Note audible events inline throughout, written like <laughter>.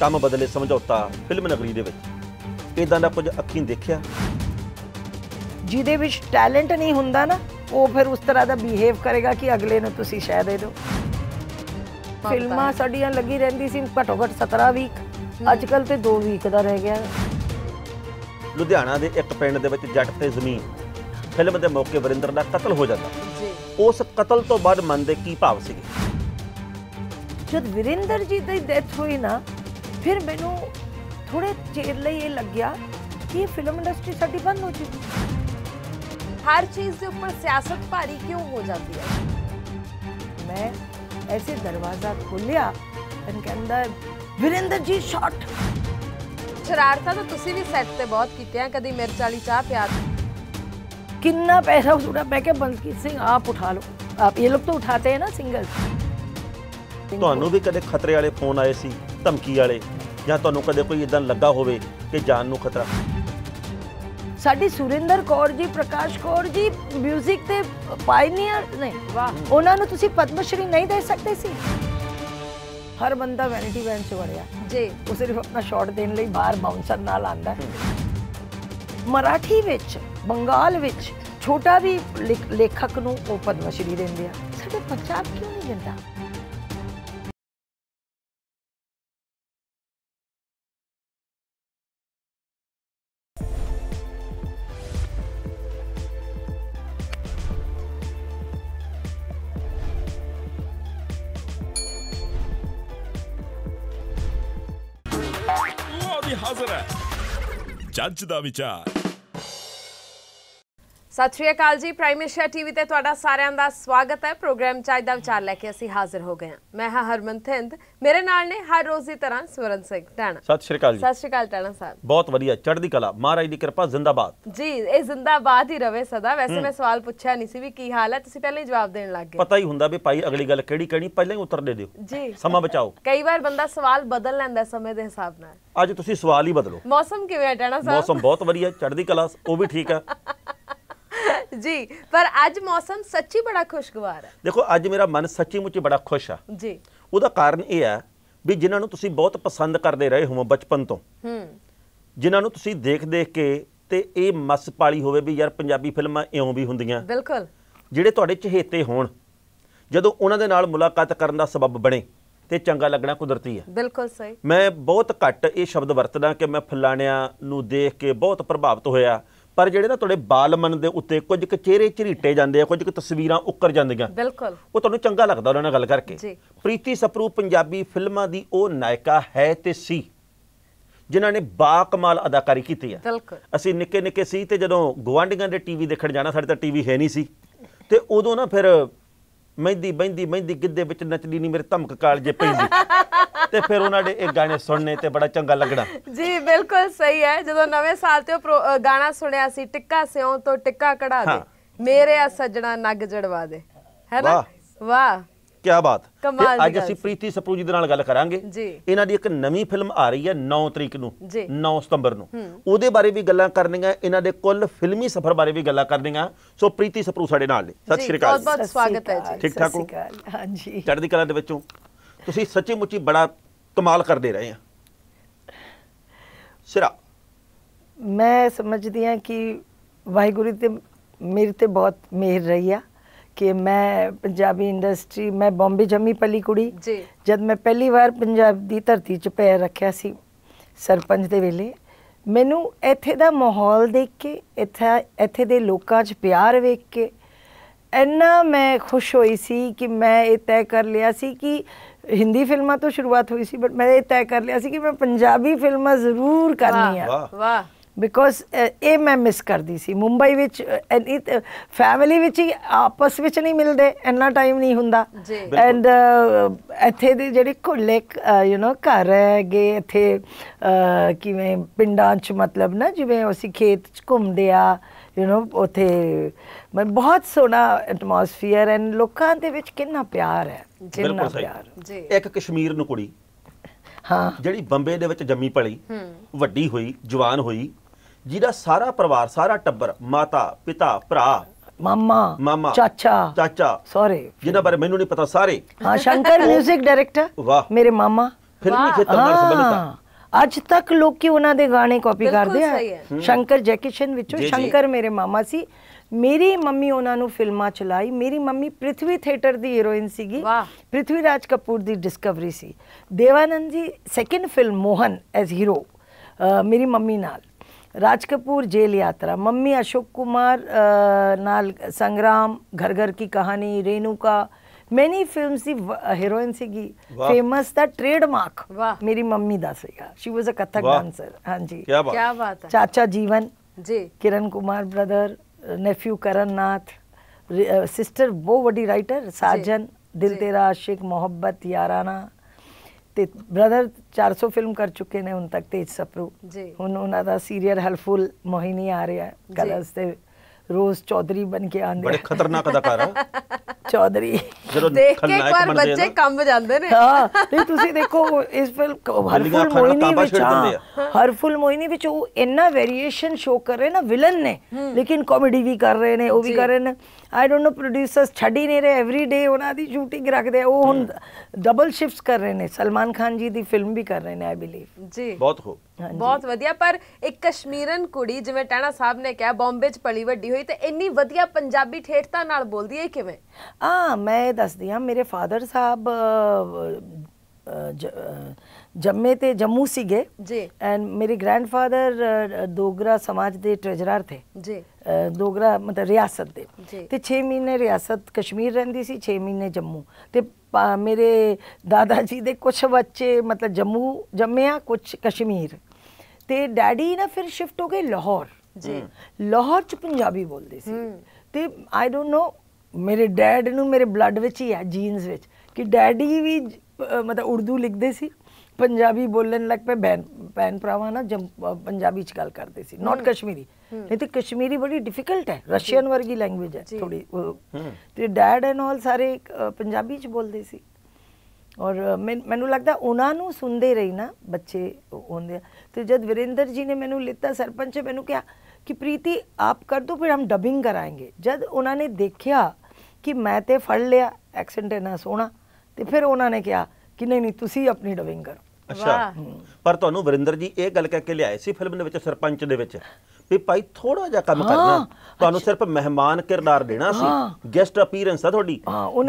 ਕੰਮ ਬਦਲੇ ਸਮਝੌਤਾ ਫਿਲਮ ਨਗਰੀ ਦੇ ਵਿੱਚ ਇਦਾਂ ਦਾ ਕੁਝ ਅੱਖੀਂ ਦੇਖਿਆ ਜਿਹਦੇ ਵਿੱਚ ਟੈਲੈਂਟ ਨਹੀਂ ਹੁੰਦਾ ਨਾ ਉਹ ਫਿਰ ਉਸ ਤਰ੍ਹਾਂ ਦਾ ਬਿਹੇਵ ਕਰੇਗਾ ਕਿ ਅਗਲੇ ਨੂੰ ਤੁਸੀਂ ਸ਼ਾਇਦ ਦੇ ਦਿਓ ਫਿਲਮਾਂ ਸਾਡੀਆਂ ਲੱਗੀ ਰਹਿੰਦੀ ਸੀ ਘਟੋ ਘਟ 17 ਵੀਕ ਅੱਜ ਕੱਲ ਤੇ 2 ਵੀਕ ਦਾ ਰਹਿ ਗਿਆ ਲੁਧਿਆਣਾ ਦੇ ਇੱਕ ਪਿੰਡ ਦੇ ਵਿੱਚ ਜੱਟ ਤੇ ਜ਼ਮੀਨ ਫਿਲਮ ਦੇ ਮੌਕੇ ਵਰਿੰਦਰ ਦਾ ਕਤਲ ਹੋ ਜਾਂਦਾ ਉਸ ਕਤਲ ਤੋਂ ਬਾਅਦ ਮਨ ਦੇ ਕੀ ਭਾਵ ਸੀਗੇ ਜਦ ਵਿਰਿੰਦਰ ਜੀ ਦੀ ਡੈਥ ਹੋਈ ਨਾ ਫਿਰ ਮੈਨੂੰ ਥੋੜੇ ਚਿਰ ਲਈ ਇਹ ਲੱਗਿਆ ਕਿ ਫਿਲਮ ਇੰਡਸਟਰੀ ਸਾਡੀ ਬੰਦ ਹੋ ਜੂਗੀ ਹਰ ਚੀਜ਼ ਦੇ ਉੱਪਰ ਸਿਆਸਤ ਭਾਰੀ ਕਿਉਂ ਹੋ ਜਾਂਦੀ ਹੈ मैं ऐसे दरवाजा खोलिया इनके अंदर वीरेंद्र जी शॉट ਸ਼ਰਾਰਤਾਂ ਤਾਂ ਤੁਸੀਂ ਵੀ ਸੈੱਟ ਤੇ ਬਹੁਤ ਕੀਤੇ ਆ ਕਦੀ ਮਿਰਚ ਵਾਲੀ ਚਾਹ ਪਿਆ ਕਿੰਨਾ ਪੈਸਾ उस उठा मैं क्या बंसी सिंह आप उठा लो आप ये लोग तो उठाते हैं ना सिंगल ਤੁਹਾਨੂੰ ਵੀ ਕਦੇ ਖਤਰੇ ਵਾਲੇ ਫੋਨ ਆਏ ਸੀ ਧਮਕੀ ਵਾਲੇ ਜਾਂ ਤੁਹਾਨੂੰ ਕਦੇ ਕੋਈ ਇਦਾਂ ਲੱਗਾ ਹੋਵੇ ਕਿ ਜਾਨ ਨੂੰ ਖਤਰਾ ਸਾਡੀ ਸੁਰਿੰਦਰ ਕੌਰ ਜੀ ਪ੍ਰਕਾਸ਼ ਕੌਰ ਜੀ 뮤직 ਤੇ ਪਾਇਨੀਅਰ ਨੇ ਵਾਹ ਉਹਨਾਂ ਨੂੰ ਤੁਸੀਂ ਪਦਮ ਸ਼੍ਰੀ ਨਹੀਂ ਦੇ ਸਕਦੇ ਸੀ ਹਰ ਬੰਦਾ ਵੈਨਿਟੀ ਵੈਨ ਚ ਵੜਿਆ ਜੀ ਉਹ ਸਿਰਫ ਆਪਣਾ ਸ਼ਾਟ ਦੇਣ ਲਈ ਬਾਹਰ ਬਾਉਂਸਰ ਨਾਲ ਆਂਦਾ ਮਰਾਠੀ ਵਿੱਚ ਬੰਗਾਲ ਵਿੱਚ ਛੋਟਾ ਵੀ ਲੇਖਕ ਨੂੰ ਉਹ ਪਦਮ ਸ਼੍ਰੀ ਦਿੰਦੇ ਆ ਸਾਡੇ ਪੰਜਾਬ ਕਿਉਂ ਨਹੀਂ ਦਿੰਦਾ ランチダミちゃん ਸਤਿ ਸ਼੍ਰੀ ਅਕਾਲ ਜੀ ਪ੍ਰਾਈਮ ਏਸ਼ੀਆ ਟੀਵੀ ਤੇ ਤੁਹਾਡਾ ਸਾਰਿਆਂ ਦਾ ਸਵਾਗਤ ਹੈ ਪ੍ਰੋਗਰਾਮ ਚਾਹ ਦਾ ਵਿਚਾਰ ਲੈ ਕੇ ਅਸੀਂ ਹਾਜ਼ਰ ਹੋ ਗਏ ਹਾਂ ਮੈਂ ਹਾਂ ਹਰਮਨ ਥਿੰਦ ਮੇਰੇ ਨਾਲ ਨੇ ਹਰ ਰੋਜ਼ ਦੀ ਤਰ੍ਹਾਂ ਸਵਰਨ ਸਿੰਘ ਟਾਣਾ ਸਤਿ ਸ਼੍ਰੀ ਅਕਾਲ ਜੀ ਸਤਿ ਸ਼੍ਰੀ ਅਕਾਲ ਟਾਣਾ ਸਾਹਿਬ ਬਹੁਤ ਵਧੀਆ ਚੜ੍ਹਦੀ ਕਲਾ ਮਹਾਰਾਜ ਦੀ ਕਿਰਪਾ ਜ਼ਿੰਦਾਬਾਦ ਜੀ ਇਹ ਜ਼ਿੰਦਾਬਾਦ ਹੀ ਰਵੇ ਸਦਾ ਵੈਸੇ ਮੈਂ ਸਵਾਲ ਪੁੱਛਿਆ ਨਹੀਂ ਸੀ ਵੀ ਕੀ ਹਾਲ ਹੈ ਤੁਸੀਂ ਪਹਿਲਾਂ ਹੀ ਜਵਾਬ ਦੇਣ ਲੱਗ ਗਏ ਪਤਾ ਹੀ ਹੁੰਦਾ ਵੀ ਭਾਈ ਅਗਲੀ ਗੱਲ ਕਿਹੜੀ ਕਹਿਣੀ ਪਹਿਲਾਂ ਹੀ ਉੱਤਰ ਦੇ ਦਿਓ ਜੀ ਸਮਾਂ ਬਚਾਓ ਕਈ ਵਾਰ ਬੰਦਾ ਸਵਾਲ ਬਦਲ ਲੈਂਦਾ ਸਮੇਂ ਦੇ ਹਿਸਾਬ ਨਾਲ ਅੱਜ ਤੁਸੀਂ ਸਵਾਲ ਹੀ ਬਦਲੋ ਮੌਸਮ ਕਿਵੇਂ ਹੈ ਟਾਣਾ ਸਾਹਿਬ ਮੌਸਮ ਬਹੁਤ ਵਧੀਆ ਚੜ੍ਹਦੀ ਕਲਾ ਉਹ ਵੀ ਠੀਕ ਹੈ ਜੀ ਪਰ ਅੱਜ ਮੌਸਮ ਸੱਚੀ ਬੜਾ ਖੁਸ਼ਗਵਾਰ ਹੈ ਦੇਖੋ ਅੱਜ ਮੇਰਾ ਮਨ ਸੱਚੀ ਮੁੱਚੀ ਬੜਾ ਖੁਸ਼ ਆ ਜੀ ਉਹਦਾ ਕਾਰਨ ਇਹ ਆ ਵੀ ਜਿਨ੍ਹਾਂ ਨੂੰ ਤੁਸੀਂ ਬਹੁਤ ਪਸੰਦ ਕਰਦੇ ਰਹੇ ਹੋ ਬਚਪਨ ਤੋਂ ਹੂੰ ਜਿਨ੍ਹਾਂ ਨੂੰ ਤੁਸੀਂ ਦੇਖ ਦੇਖ ਕੇ ਤੇ ਇਹ ਮਸ ਪਾਲੀ ਹੋਵੇ ਵੀ ਯਾਰ ਪੰਜਾਬੀ ਫਿਲਮਾਂ ਇਉਂ ਵੀ ਹੁੰਦੀਆਂ ਬਿਲਕੁਲ ਜਿਹੜੇ ਤੁਹਾਡੇ ਚਹੇਤੇ ਹੋਣ ਜਦੋਂ ਉਹਨਾਂ ਦੇ ਨਾਲ ਮੁਲਾਕਾਤ ਕਰਨ ਦਾ ਸਬਬ ਬਣੇ ਤੇ ਚੰਗਾ ਲੱਗਣਾ ਕੁਦਰਤੀ ਹੈ ਬਿਲਕੁਲ ਸਹੀ ਮੈਂ ਬਹੁਤ ਘੱਟ ਇਹ ਸ਼ਬਦ ਵਰਤਦਾ ਕਿ ਮੈਂ ਫਲਾਣਿਆਂ ਨੂੰ ਦੇਖ ਕੇ ਬਹੁਤ ਪ੍ਰਭਾਵਿਤ ਹੋਇਆ ਪਰ ਜਿਹੜੇ ਨਾ ਤੁਹਾਡੇ ਬਾਲ ਮਨ ਦੇ ਉੱਤੇ ਕੁਝ ਕੁ ਚਿਹਰੇ ਝਰੀਟੇ ਜਾਂਦੇ ਆ ਕੁਝ ਕੁ ਤਸਵੀਰਾਂ ਉੱਕਰ ਜਾਂਦੀਆਂ ਬਿਲਕੁਲ ਉਹ ਤੁਹਾਨੂੰ ਚੰਗਾ ਲੱਗਦਾ ਉਹਨਾਂ ਨਾਲ ਗੱਲ ਕਰਕੇ ਜੀ ਪ੍ਰੀਤੀ ਸਪਰੂ ਪੰਜਾਬੀ ਫਿਲਮਾਂ ਦੀ ਉਹ ਨਾਇਕਾ ਹੈ ਤੇ ਸੀ ਜਿਨ੍ਹਾਂ ਨੇ ਬਾ ਕਮਾਲ ਅਦਾਕਾਰੀ ਕੀਤੀ ਆ ਬਿਲਕੁਲ ਅਸੀਂ ਨਿੱਕੇ ਨਿੱਕੇ ਸੀ ਤੇ ਜਦੋਂ ਗਵਾਂਢੀਆਂ ਦੇ ਟੀਵੀ ਦੇਖਣ ਜਾਣਾ ਸਾਡੇ ਤਾਂ ਟੀਵੀ ਹੈ ਨਹੀਂ ਸੀ ਤੇ ਉਦੋਂ ਨਾ ਫਿਰ ਮਹਿੰਦੀ ਬੈਂਦੀ ਮਹਿੰਦੀ ਗਿੱਧੇ ਵਿੱਚ ਨੱਚਦੀ ਨਹੀਂ ਮੇਰੇ ਧਮਕ ਕਾਲਜੇ ਪੈਂਦੀ <laughs> ਤੇ ਫਿਰ ਉਹਨਾਂ ਦੇ ਇਹ ਗਾਣੇ ਸੁਣਨੇ ਤੇ ਬੜਾ ਚੰਗਾ ਲੱਗਣਾ ਜੀ ਬਿਲਕੁਲ ਸਹੀ ਹੈ ਜਦੋਂ ਨਵੇਂ ਸਾਲ ਤੇ ਉਹ ਗਾਣਾ ਸੁਣਿਆ ਸੀ ਟਿੱਕਾ ਸਿਉਂ ਤੋਂ ਟਿੱਕਾ ਕਢਾ ਦੇ ਮੇਰੇ ਆ ਸੱਜਣਾ ਨੱਗ ਜੜਵਾ ਦੇ ਹੈ ਨਾ ਵਾਹ ਕੀ ਬਾਤ ਤੇ ਅੱਜ ਅਸੀਂ ਪ੍ਰੀਤੀ ਸਪਰੂ ਜੀ ਦੇ ਨਾਲ ਗੱਲ ਕਰਾਂਗੇ ਇਹਨਾਂ ਦੀ ਇੱਕ ਨਵੀਂ ਫਿਲਮ ਆ ਰਹੀ ਹੈ 9 ਤਰੀਕ ਨੂੰ 9 ਸਤੰਬਰ ਨੂੰ ਉਹਦੇ ਬਾਰੇ ਵੀ ਗੱਲਾਂ ਕਰਨੀਆਂ ਇਹਨਾਂ ਦੇ ਕੁੱਲ ਫਿਲਮੀ ਸਫ਼ਰ ਬਾਰੇ ਵੀ ਗੱਲਾਂ ਕਰਨੀਆਂ ਸੋ ਪ੍ਰੀਤੀ ਸਪਰੂ ਸਾਡੇ ਨਾਲ ਨੇ ਸਤਿ ਸ਼੍ਰੀ ਅਕਾਲ ਬਹੁਤ ਬਹੁਤ ਸਵਾਗਤ ਹੈ ਜੀ ਠੀਕ ਠਾਕ ਹੋ ਹਾਂਜੀ ਚੜ੍ਹਦੀ ਕਲਾ ਦੇ ਵਿੱਚੋਂ ਤੁਸੀਂ ਸੱਚੀ ਮੁੱਚੀ ਬੜਾ ਕਮਾਲ ਕਰਦੇ ਰਹੇ ਆ ਸਿਰਾ ਮੈਂ ਸਮਝਦੀ ਆ ਕਿ ਵਾਹਿਗੁਰੂ ਤੇ ਮੇਰੇ ਤੇ ਬਹੁਤ ਮਿਹਰ ਰਹੀ ਆ ਕਿ ਮੈਂ ਪੰਜਾਬੀ ਇੰਡਸਟਰੀ ਮੈਂ ਬੰਬੇ ਜੰਮੀ ਪਲੀ ਕੁੜੀ ਜੀ ਜਦ ਮੈਂ ਪਹਿਲੀ ਵਾਰ ਪੰਜਾਬ ਦੀ ਧਰਤੀ 'ਚ ਪੈਰ ਰੱਖਿਆ ਸੀ ਸਰਪੰਚ ਦੇ ਵੇਲੇ ਮੈਨੂੰ ਇੱਥੇ ਦਾ ਮਾਹੌਲ ਦੇਖ ਕੇ ਇੱਥੇ ਇੱਥੇ ਦੇ ਲੋਕਾਂ 'ਚ ਪਿਆਰ ਵੇਖ ਕੇ ਇੰਨਾ ਮੈਂ ਖੁਸ਼ ਹੋਈ ਸੀ ਕਿ ਮੈਂ ਇਹ ਤੈਅ ਕਰ ਲਿਆ ਸੀ ਕਿ ਹਿੰਦੀ ਫਿਲਮਾਂ ਤੋਂ ਸ਼ੁਰੂਆਤ ਹੋਈ ਸੀ ਬਟ ਮੈਂ ਇਹ ਤੈਅ ਕਰ ਲਿਆ ਸੀ ਕਿ ਮੈਂ ਪੰਜਾਬੀ ਫਿਲਮਾਂ ਜ਼ਰੂਰ ਕਰਨੀਆਂ ਵਾਹ ਵਾਹ ਬਿਕੋਜ਼ eh, ਇਹ ਮੈਂ ਮਿਸ ਕਰਦੀ ਸੀ ਮੁੰਬਈ ਵਿੱਚ ਫੈਮਿਲੀ ਵਿੱਚ ਹੀ ਆਪਸ ਵਿੱਚ ਨਹੀਂ ਮਿਲਦੇ ਇੰਨਾ ਟਾਈਮ ਨਹੀਂ ਹੁੰਦਾ ਐਂਡ ਇੱਥੇ ਦੀ ਜਿਹੜੀ ਖੁੱਲੇ ਯੂ نو ਘਰ ਹੈਗੇ ਇੱਥੇ ਕਿਵੇਂ ਪਿੰਡਾਂ 'ਚ ਮਤਲਬ ਨਾ ਜਿਵੇਂ ਅਸੀਂ ਖੇਤ 'ਚ ਘੁੰਮਦੇ ਆ ਯੂ نو ਉਥੇ ਮੈਂ ਬਹੁਤ ਸੋਹਣਾ ਐਟਮੋਸਫੀਅਰ ਐਂਡ ਲੋਕਾਂ ਦੇ ਵਿੱਚ ਕਿੰਨਾ ਪਿਆਰ ਹੈ ਜਿੰਨਾ ਪਿਆਰ ਜੀ ਇੱਕ ਕਸ਼ਮੀਰ ਨੂੰ ਕੁੜੀ ਹਾਂ ਜਿਹੜੀ ਬੰਬੇ ਦੇ ਵਿੱਚ ਜੰਮੀ ਪਲੀ ਵੱਡੀ ਹੋਈ ਜਵਾਨ ਹੋਈ ਜਿਹਦਾ ਸਾਰਾ ਪਰਿਵਾਰ ਸਾਰਾ ਟੱਬਰ ਮਾਤਾ ਪਿਤਾ ਭਰਾ ਮਾਮਾ ਮਾਮਾ ਚਾਚਾ ਚਾਚਾ ਸਾਰੇ ਜਿਨ੍ਹਾਂ ਬਾਰੇ ਮੈਨੂੰ ਨਹੀਂ ਪਤਾ ਸਾਰੇ ਹਾਂ ਸ਼ੰਕਰ 뮤직 ਡਾਇਰੈਕਟਰ ਵਾਹ ਮੇਰੇ ਮਾਮਾ ਫਿਲਮੀ ਖੇਤਰ ਨਾਲ ਸੰਬੰਧਿਤ ਅੱਜ ਤੱਕ ਲੋਕੀ ਉਹਨਾਂ ਦੇ ਗਾਣੇ ਕਾਪੀ ਕਰਦੇ ਆ ਸ਼ੰਕਰ ਜੈਕਿਸ਼ਨ ਵਿੱਚੋਂ ਸ਼ੰਕਰ ਮੇਰੇ ਮਾਮਾ ਸੀ ਮੇਰੀ ਮੰਮੀ ਉਹਨਾਂ ਨੂੰ ਫਿਲਮਾਂ ਚਲਾਈ ਮੇਰੀ ਮੰਮੀ ਪ੍ਰithvi ਥੀਏਟਰ ਦੀ ਹੀਰੋਇਨ ਸੀਗੀ ਪ੍ਰithvi ਰਾਜ ਕਪੂਰ ਦੀ ਡਿਸਕਵਰੀ ਸੀ Dev Anand ji second film Mohan as hero ਮੇਰੀ ਮੰਮੀ ਨਾਲ राज कपूर जेल यात्रा मम्मी अशोक कुमार नाल संग्राम घर घर की कहानी रेणुका मैनी फिल्म सी हीरोइन सी की फेमस था ट्रेडमार्क मेरी मम्मी दा से she was a Kathak dancer हाँ जी क्या बात क्या बात है चाचा Jeevan ji Kiran Kumar brother nephew Karan Nath sister वो बड़ी राइटर साजन दिल तेरा आशिक मोहब्बत याराना ਤੇ ਬ੍ਰਦਰ 400 ਫਿਲਮ ਕਰ ਚੁੱਕੇ ਨੇ ਹੁਣ ਤੱਕ ਤੇਜ ਸਪਰੂ ਜੀ ਹੁਣ ਉਹਨਾਂ ਦਾ ਸੀਰੀਅਲ ਹਲਫੁਲ ਮੋਹਿਨੀ ਆ ਰਿਹਾ ਹੈ ਕਲਰਸ ਤੇ ਰੋਜ਼ ਚੌਧਰੀ ਬਣ ਕੇ ਆਂਦੇ ਬੜੇ ਖਤਰਨਾਕ ਅਦਾਕਾਰ ਆ ਚੌਧਰੀ ਦੇਖ ਕੇ ਇੱਕ ਵਾਰ ਬੱਚੇ ਕੰਮ ਜਾਂਦੇ ਨੇ ਹਾਂ ਤੇ ਤੁਸੀਂ ਦੇਖੋ ਇਸ ਫਿਲਮ ਹਰਫੁਲ ਮੋਇਨੀ ਵਿੱਚ ਹਰਫੁਲ ਮੋਇਨੀ ਵਿੱਚ ਉਹ ਇੰਨਾ ਵੇਰੀਏਸ਼ਨ ਸ਼ੋ ਕਰ ਰਹੇ ਨਾ ਵਿਲਨ ਨੇ ਲੇਕਿਨ ਕਾਮੇਡੀ ਵੀ ਕਰ ਰਹੇ ਨੇ ਉਹ ਵੀ ਕਰ ਰਹੇ ਨੇ ਆਈ ਡੋਨਟ ਨੋ ਪ੍ਰੋਡਿਊਸਰਸ ਛੱਡ ਹੀ ਨਹੀਂ ਰਹੇ ਐਵਰੀ ਡੇ ਉਹਨਾਂ ਦੀ ਸ਼ੂਟਿੰਗ ਰੱਖਦੇ ਆ ਉਹ ਹੁਣ ਡਬਲ ਸ਼ਿਫਟਸ ਕਰ ਰਹੇ ਨੇ ਸਲਮਾਨ ਖਾਨ ਜੀ ਦੀ ਫਿਲਮ ਵੀ ਕਰ ਰਹੇ ਨੇ ਆਈ ਬਿਲੀਵ ਜੀ ਬਹੁਤ ਖੂਬ ਬਹੁਤ ਵਧੀਆ ਪਰ ਇੱਕ ਕਸ਼ਮੀਰਨ ਕੁੜੀ ਜਿਵੇਂ ਟਾਣਾ ਸਾਹਿਬ ਨੇ ਕਿਹਾ ਬੰਬੇ 'ਚ ਪਲੀ ਵੱਡੀ ਹੋਈ ਤੇ ਇੰਨੀ ਵਧੀਆ ਪੰਜਾਬੀ ਠੇਠਤਾ ਨਾਲ ਬੋਲਦੀ ਹੈ ਕਿਵੇਂ ਆ ਮੈਂ ਦੱਸਦੀ ਹਾਂ ਮੇਰੇ ਫਾਦਰ ਸਾਹਿਬ ਜੰਮੇ ਤੇ ਜੰਮੂ ਸੀਗੇ ਜੀ ਐਂਡ ਮੇਰੇ ਗ੍ਰੈਂਡਫਾਦਰ ਦੋਗਰਾ ਸਮਾਜ ਦੇ ਟ੍ਰੈਜਰਰ ਥੇ ਜੀ ਦੋਗਰਾ ਮਤਲਬ ਰਿਆਸਤ ਦੇ ਤੇ 6 ਮਹੀਨੇ ਰਿਆਸਤ ਕਸ਼ਮੀਰ ਰਹਿੰਦੀ ਸੀ 6 ਮਹੀਨੇ ਜੰਮੂ ਤੇ ਮੇਰੇ ਦਾਦਾ ਜੀ ਦੇ ਕੁਝ ਬੱਚੇ ਮਤਲਬ ਜੰਮੂ ਜੰਮਿਆ ਕੁਝ ਕਸ਼ਮੀਰ ਤੇ ਡੈਡੀ ਨਾ ਫਿਰ ਸ਼ਿਫਟ ਹੋ ਗਏ ਲਾਹੌਰ ਜੀ ਲਾਹੌਰ ਚ ਪੰਜਾਬੀ ਬੋਲਦੇ ਸੀ ਤੇ ਆਈ ਡੋਨਟ ਨੋ ਮੇਰੇ ਡੈਡ ਨੂੰ ਮੇਰੇ ਬਲੱਡ ਵਿੱਚ ਹੀ ਹੈ ਜੀਨਸ ਵਿੱਚ ਕਿ ਡੈਡੀ ਵੀ ਮਤਲਬ ਉਰਦੂ ਲਿਖਦੇ ਸੀ ਪੰਜਾਬੀ ਬੋਲਣ ਲੱਗ ਪਏ ਬੈਨ ਪਰਾਵਾ ਨਾ ਨਾਲ ਪੰਜਾਬੀ ਚ ਗੱਲ ਕਰਦੇ ਸੀ ਨਾਟ ਕਸ਼ਮੀਰੀ ਨਹੀਂ ਤੇ ਕਸ਼ਮੀਰੀ ਬੜੀ ਡਿਫਿਕਲਟ ਹੈ ਰਸ਼ੀਅਨ ਵਰਗੀ ਲੈਂਗੁਏਜ ਹੈ ਥੋੜੀ ਤੇ ਡੈਡ ਐਂਡ ਆਲ ਸਾਰੇ ਪੰਜਾਬੀ ਚ ਬੋਲਦੇ ਸੀ ਔਰ ਮੈਨੂੰ ਲੱਗਦਾ ਉਹਨਾਂ ਨੂੰ ਸੁਣਦੇ ਰਹੀ ਨਾ ਬੱਚੇ ਹੁੰਦੇ ਫਿਰ ਜਦ ਵਿਰਿੰਦਰ ਜੀ ਨੇ ਮੈਨੂੰ ਲਿੱਤਾ ਸਰਪੰਚ ਮੈਨੂੰ ਕਿਹਾ ਕਿ ਪ੍ਰੀਤੀ ਆਪ ਕਰ ਦੋ ਫਿਰ ਹਮ ਡਬਿੰਗ ਕਰਾਂਗੇ ਜਦ ਉਹਨਾਂ ਨੇ ਦੇਖਿਆ ਕਿ ਮੈਂ ਤੇ ਫੜ ਲਿਆ ਐਕਸੈਂਟ ਇਹਨਾ ਸੋਣਾ ਤੇ ਫਿਰ ਉਹਨਾਂ ਨੇ ਕਿਹਾ ਕਿ ਨਹੀਂ ਨਹੀਂ ਤੁਸੀਂ ਆਪਣੀ ਡਬਿੰਗ ਕਰੋ ਅੱਛਾ ਪਰ ਤੁਹਾਨੂੰ ਵਰਿੰਦਰ ਜੀ ਇਹ ਗੱਲ ਕਹਿ ਕੇ ਲਿਆਏ ਸੀ ਫਿਲਮ ਦੇ ਵਿੱਚ ਸਰਪੰਚ ਦੇ ਵਿੱਚ ਵੀ ਭਾਈ ਥੋੜਾ ਜਿਹਾ ਕੰਮ ਕਰਨਾ ਤੁਹਾਨੂੰ ਸਿਰਫ ਮਹਿਮਾਨ ਕਿਰਦਾਰ ਦੇਣਾ ਸੀ ਗੈਸਟ ਅਪੀਅਰੈਂਸ ਆ ਤੁਹਾਡੀ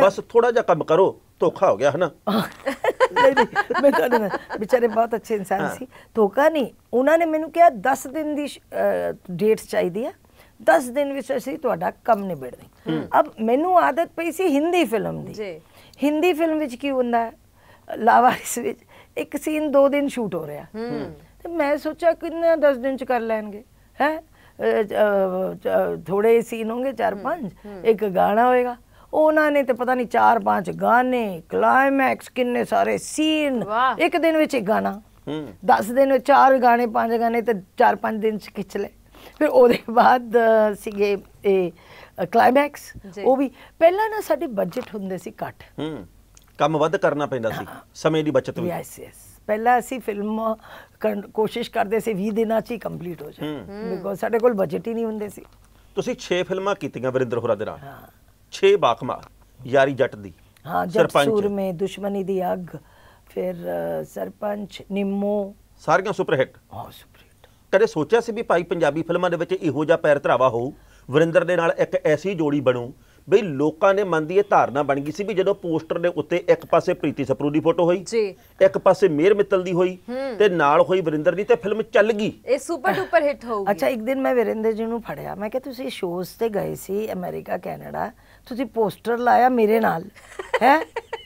ਬਸ ਥੋੜਾ ਜਿਹਾ ਕੰਮ ਕਰੋ ਧੋਖਾ ਹੋ ਗਿਆ ਹਨਾ ਨਹੀਂ ਨਹੀਂ ਮੈਂ ਤੁਹਾਡੇ ਨਾਲ ਵਿਚਾਰੇ ਬਹੁਤ ਅੱਛੇ ਇਨਸਾਨ ਸੀ ਧੋਖਾ ਨਹੀਂ ਉਹਨਾਂ ਨੇ ਮੈਨੂੰ ਕਿਹਾ 10 ਦਿਨ ਦੀ ਡੇਟਸ ਚਾਹੀਦੀ ਆ 10 ਦਿਨ ਵਿੱਚ ਅਸੀਂ ਤੁਹਾਡਾ ਕੰਮ ਨਿਬੜਦੇ ਅਬ ਮੈਨੂੰ ਆਦਤ ਪਈ ਸੀ ਹਿੰਦੀ ਫਿਲਮ ਦੀ ਜੀ ਹਿੰਦੀ ਫਿਲਮ ਵਿੱਚ ਕੀ ਹੁੰਦਾ ਲਾਵਾ ਇਸ ਵਿੱਚ ਇੱਕ ਸੀਨ 2 ਦਿਨ ਸ਼ੂਟ ਹੋ ਰਿਹਾ ਤੇ ਮੈਂ ਸੋਚਿਆ ਕਿੰਨਾ 10 ਦਿਨ ਚ ਕਰ ਲੈਣਗੇ ਹੈ ਥੋੜੇ ਸੀਨ ਹੋਣਗੇ 4-5 ਇੱਕ ਗਾਣਾ ਹੋਏਗਾ ਉਹਨਾਂ ਨੇ ਤੇ ਪਤਾ ਨਹੀਂ ਚਾਰ ਪੰਜ ਗਾਣੇ ਕਲਾਈਮੈਕਸ ਕਿੰਨੇ ਸਾਰੇ ਸੀਨ ਇੱਕ ਦਿਨ ਵਿੱਚ ਇੱਕ ਗਾਣਾ ਹੂੰ 10 ਦਿਨ ਵਿੱਚ ਚਾਰ ਗਾਣੇ ਪੰਜ ਗਾਣੇ ਤੇ ਚਾਰ ਪੰਜ ਦਿਨ ਚ ਖਿੱਚ ਲੈ ਫਿਰ ਉਹਦੇ ਬਾਅਦ ਸੀਗੇ ਇਹ ਕਲਾਈਮੈਕਸ ਉਹ ਵੀ ਪਹਿਲਾਂ ਨਾ ਸਾਡੇ ਬਜਟ ਹੁੰਦੇ ਸੀ ਘੱਟ ਹੂੰ ਕੰਮ ਵੱਧ ਕਰਨਾ ਪੈਂਦਾ ਸੀ ਸਮੇਂ ਦੀ ਬਚਤ ਵੀ ਯੈਸ ਯੈਸ ਪਹਿਲਾਂ ਅਸੀਂ ਫਿਲਮ ਕੋਸ਼ਿਸ਼ ਕਰਦੇ ਸੀ 20 ਦਿਨਾਂ 'ਚ ਹੀ ਕੰਪਲੀਟ ਹੋ ਜਾਏ ਬਿਕੋਜ਼ ਸਾਡੇ ਕੋਲ ਬਜਟ ਹੀ ਨਹੀਂ ਹੁੰਦੇ ਸੀ ਤੁਸੀਂ 6 ਫਿਲਮਾਂ ਕੀਤੀਆਂ ਵਰਿੰਦਰ ਹੋਰਾ ਦੇ ਨਾਲ ਹਾਂ 6 ਬਾਖਮਾ ਯਾਰੀ ਜੱਟ ਦੀ ਹਾਂ ਸਰਪੰਚ ਸੂਰਮੇ ਦੁਸ਼ਮਣੀ ਦੀ ਅੱਗ ਫਿਰ ਸਰਪੰਚ ਨਿੰਮੋ ਸਾਰੀਆਂ ਸੁਪਰ ਹਿੱਟ ਹਾਂ ਸੁਪਰ ਹਿੱਟ ਕਦੇ ਸੋਚਿਆ ਸੀ ਵੀ ਭਾਈ ਪੰਜਾਬੀ ਫਿਲਮਾਂ ਦੇ ਵਿੱਚ ਇਹੋ ਜਿਹਾ ਪੈਰ ਧਰਾਵਾ ਹੋਊ ਵਰਿੰਦਰ ਦੇ ਨਾਲ ਇੱਕ ਐਸੀ ਜੋੜੀ ਬਣੂ ਬਈ ਲੋਕਾਂ ਨੇ ਮੰਨ ਦੀ ਇਹ ਧਾਰਨਾ ਬਣ ਗਈ ਸੀ ਵੀ ਜਦੋਂ ਪੋਸਟਰ ਦੇ ਉੱਤੇ ਇੱਕ ਪਾਸੇ ਪ੍ਰੀਤੀ ਸਪਰੂ ਦੀ ਫੋਟੋ ਹੋਈ ਜੀ ਇੱਕ ਪਾਸੇ ਮੇਰ ਮਿੱਤਲ ਦੀ ਹੋਈ ਤੇ ਨਾਲ ਹੋਈ ਵਰਿੰਦਰ ਦੀ ਤੇ ਫਿਲਮ ਚੱਲ ਗਈ ਇਹ ਸੁਪਰ ਡੂਪਰ ਹਿੱਟ ਹੋਊਗੀ ਅੱਛਾ ਇੱਕ ਦਿਨ ਮੈਂ ਵਰਿੰਦਰ ਜੀ ਨੂੰ ਫੜਿਆ ਮੈਂ ਕਿਹਾ ਤੁਸੀਂ ਸ਼ੋਅਸ ਤੇ ਗਏ ਸੀ ਅਮਰੀਕਾ ਕੈਨੇਡਾ ਤੁਸੀਂ ਪੋਸਟਰ ਲਾਇਆ ਮੇਰੇ ਨਾਲ ਹੈ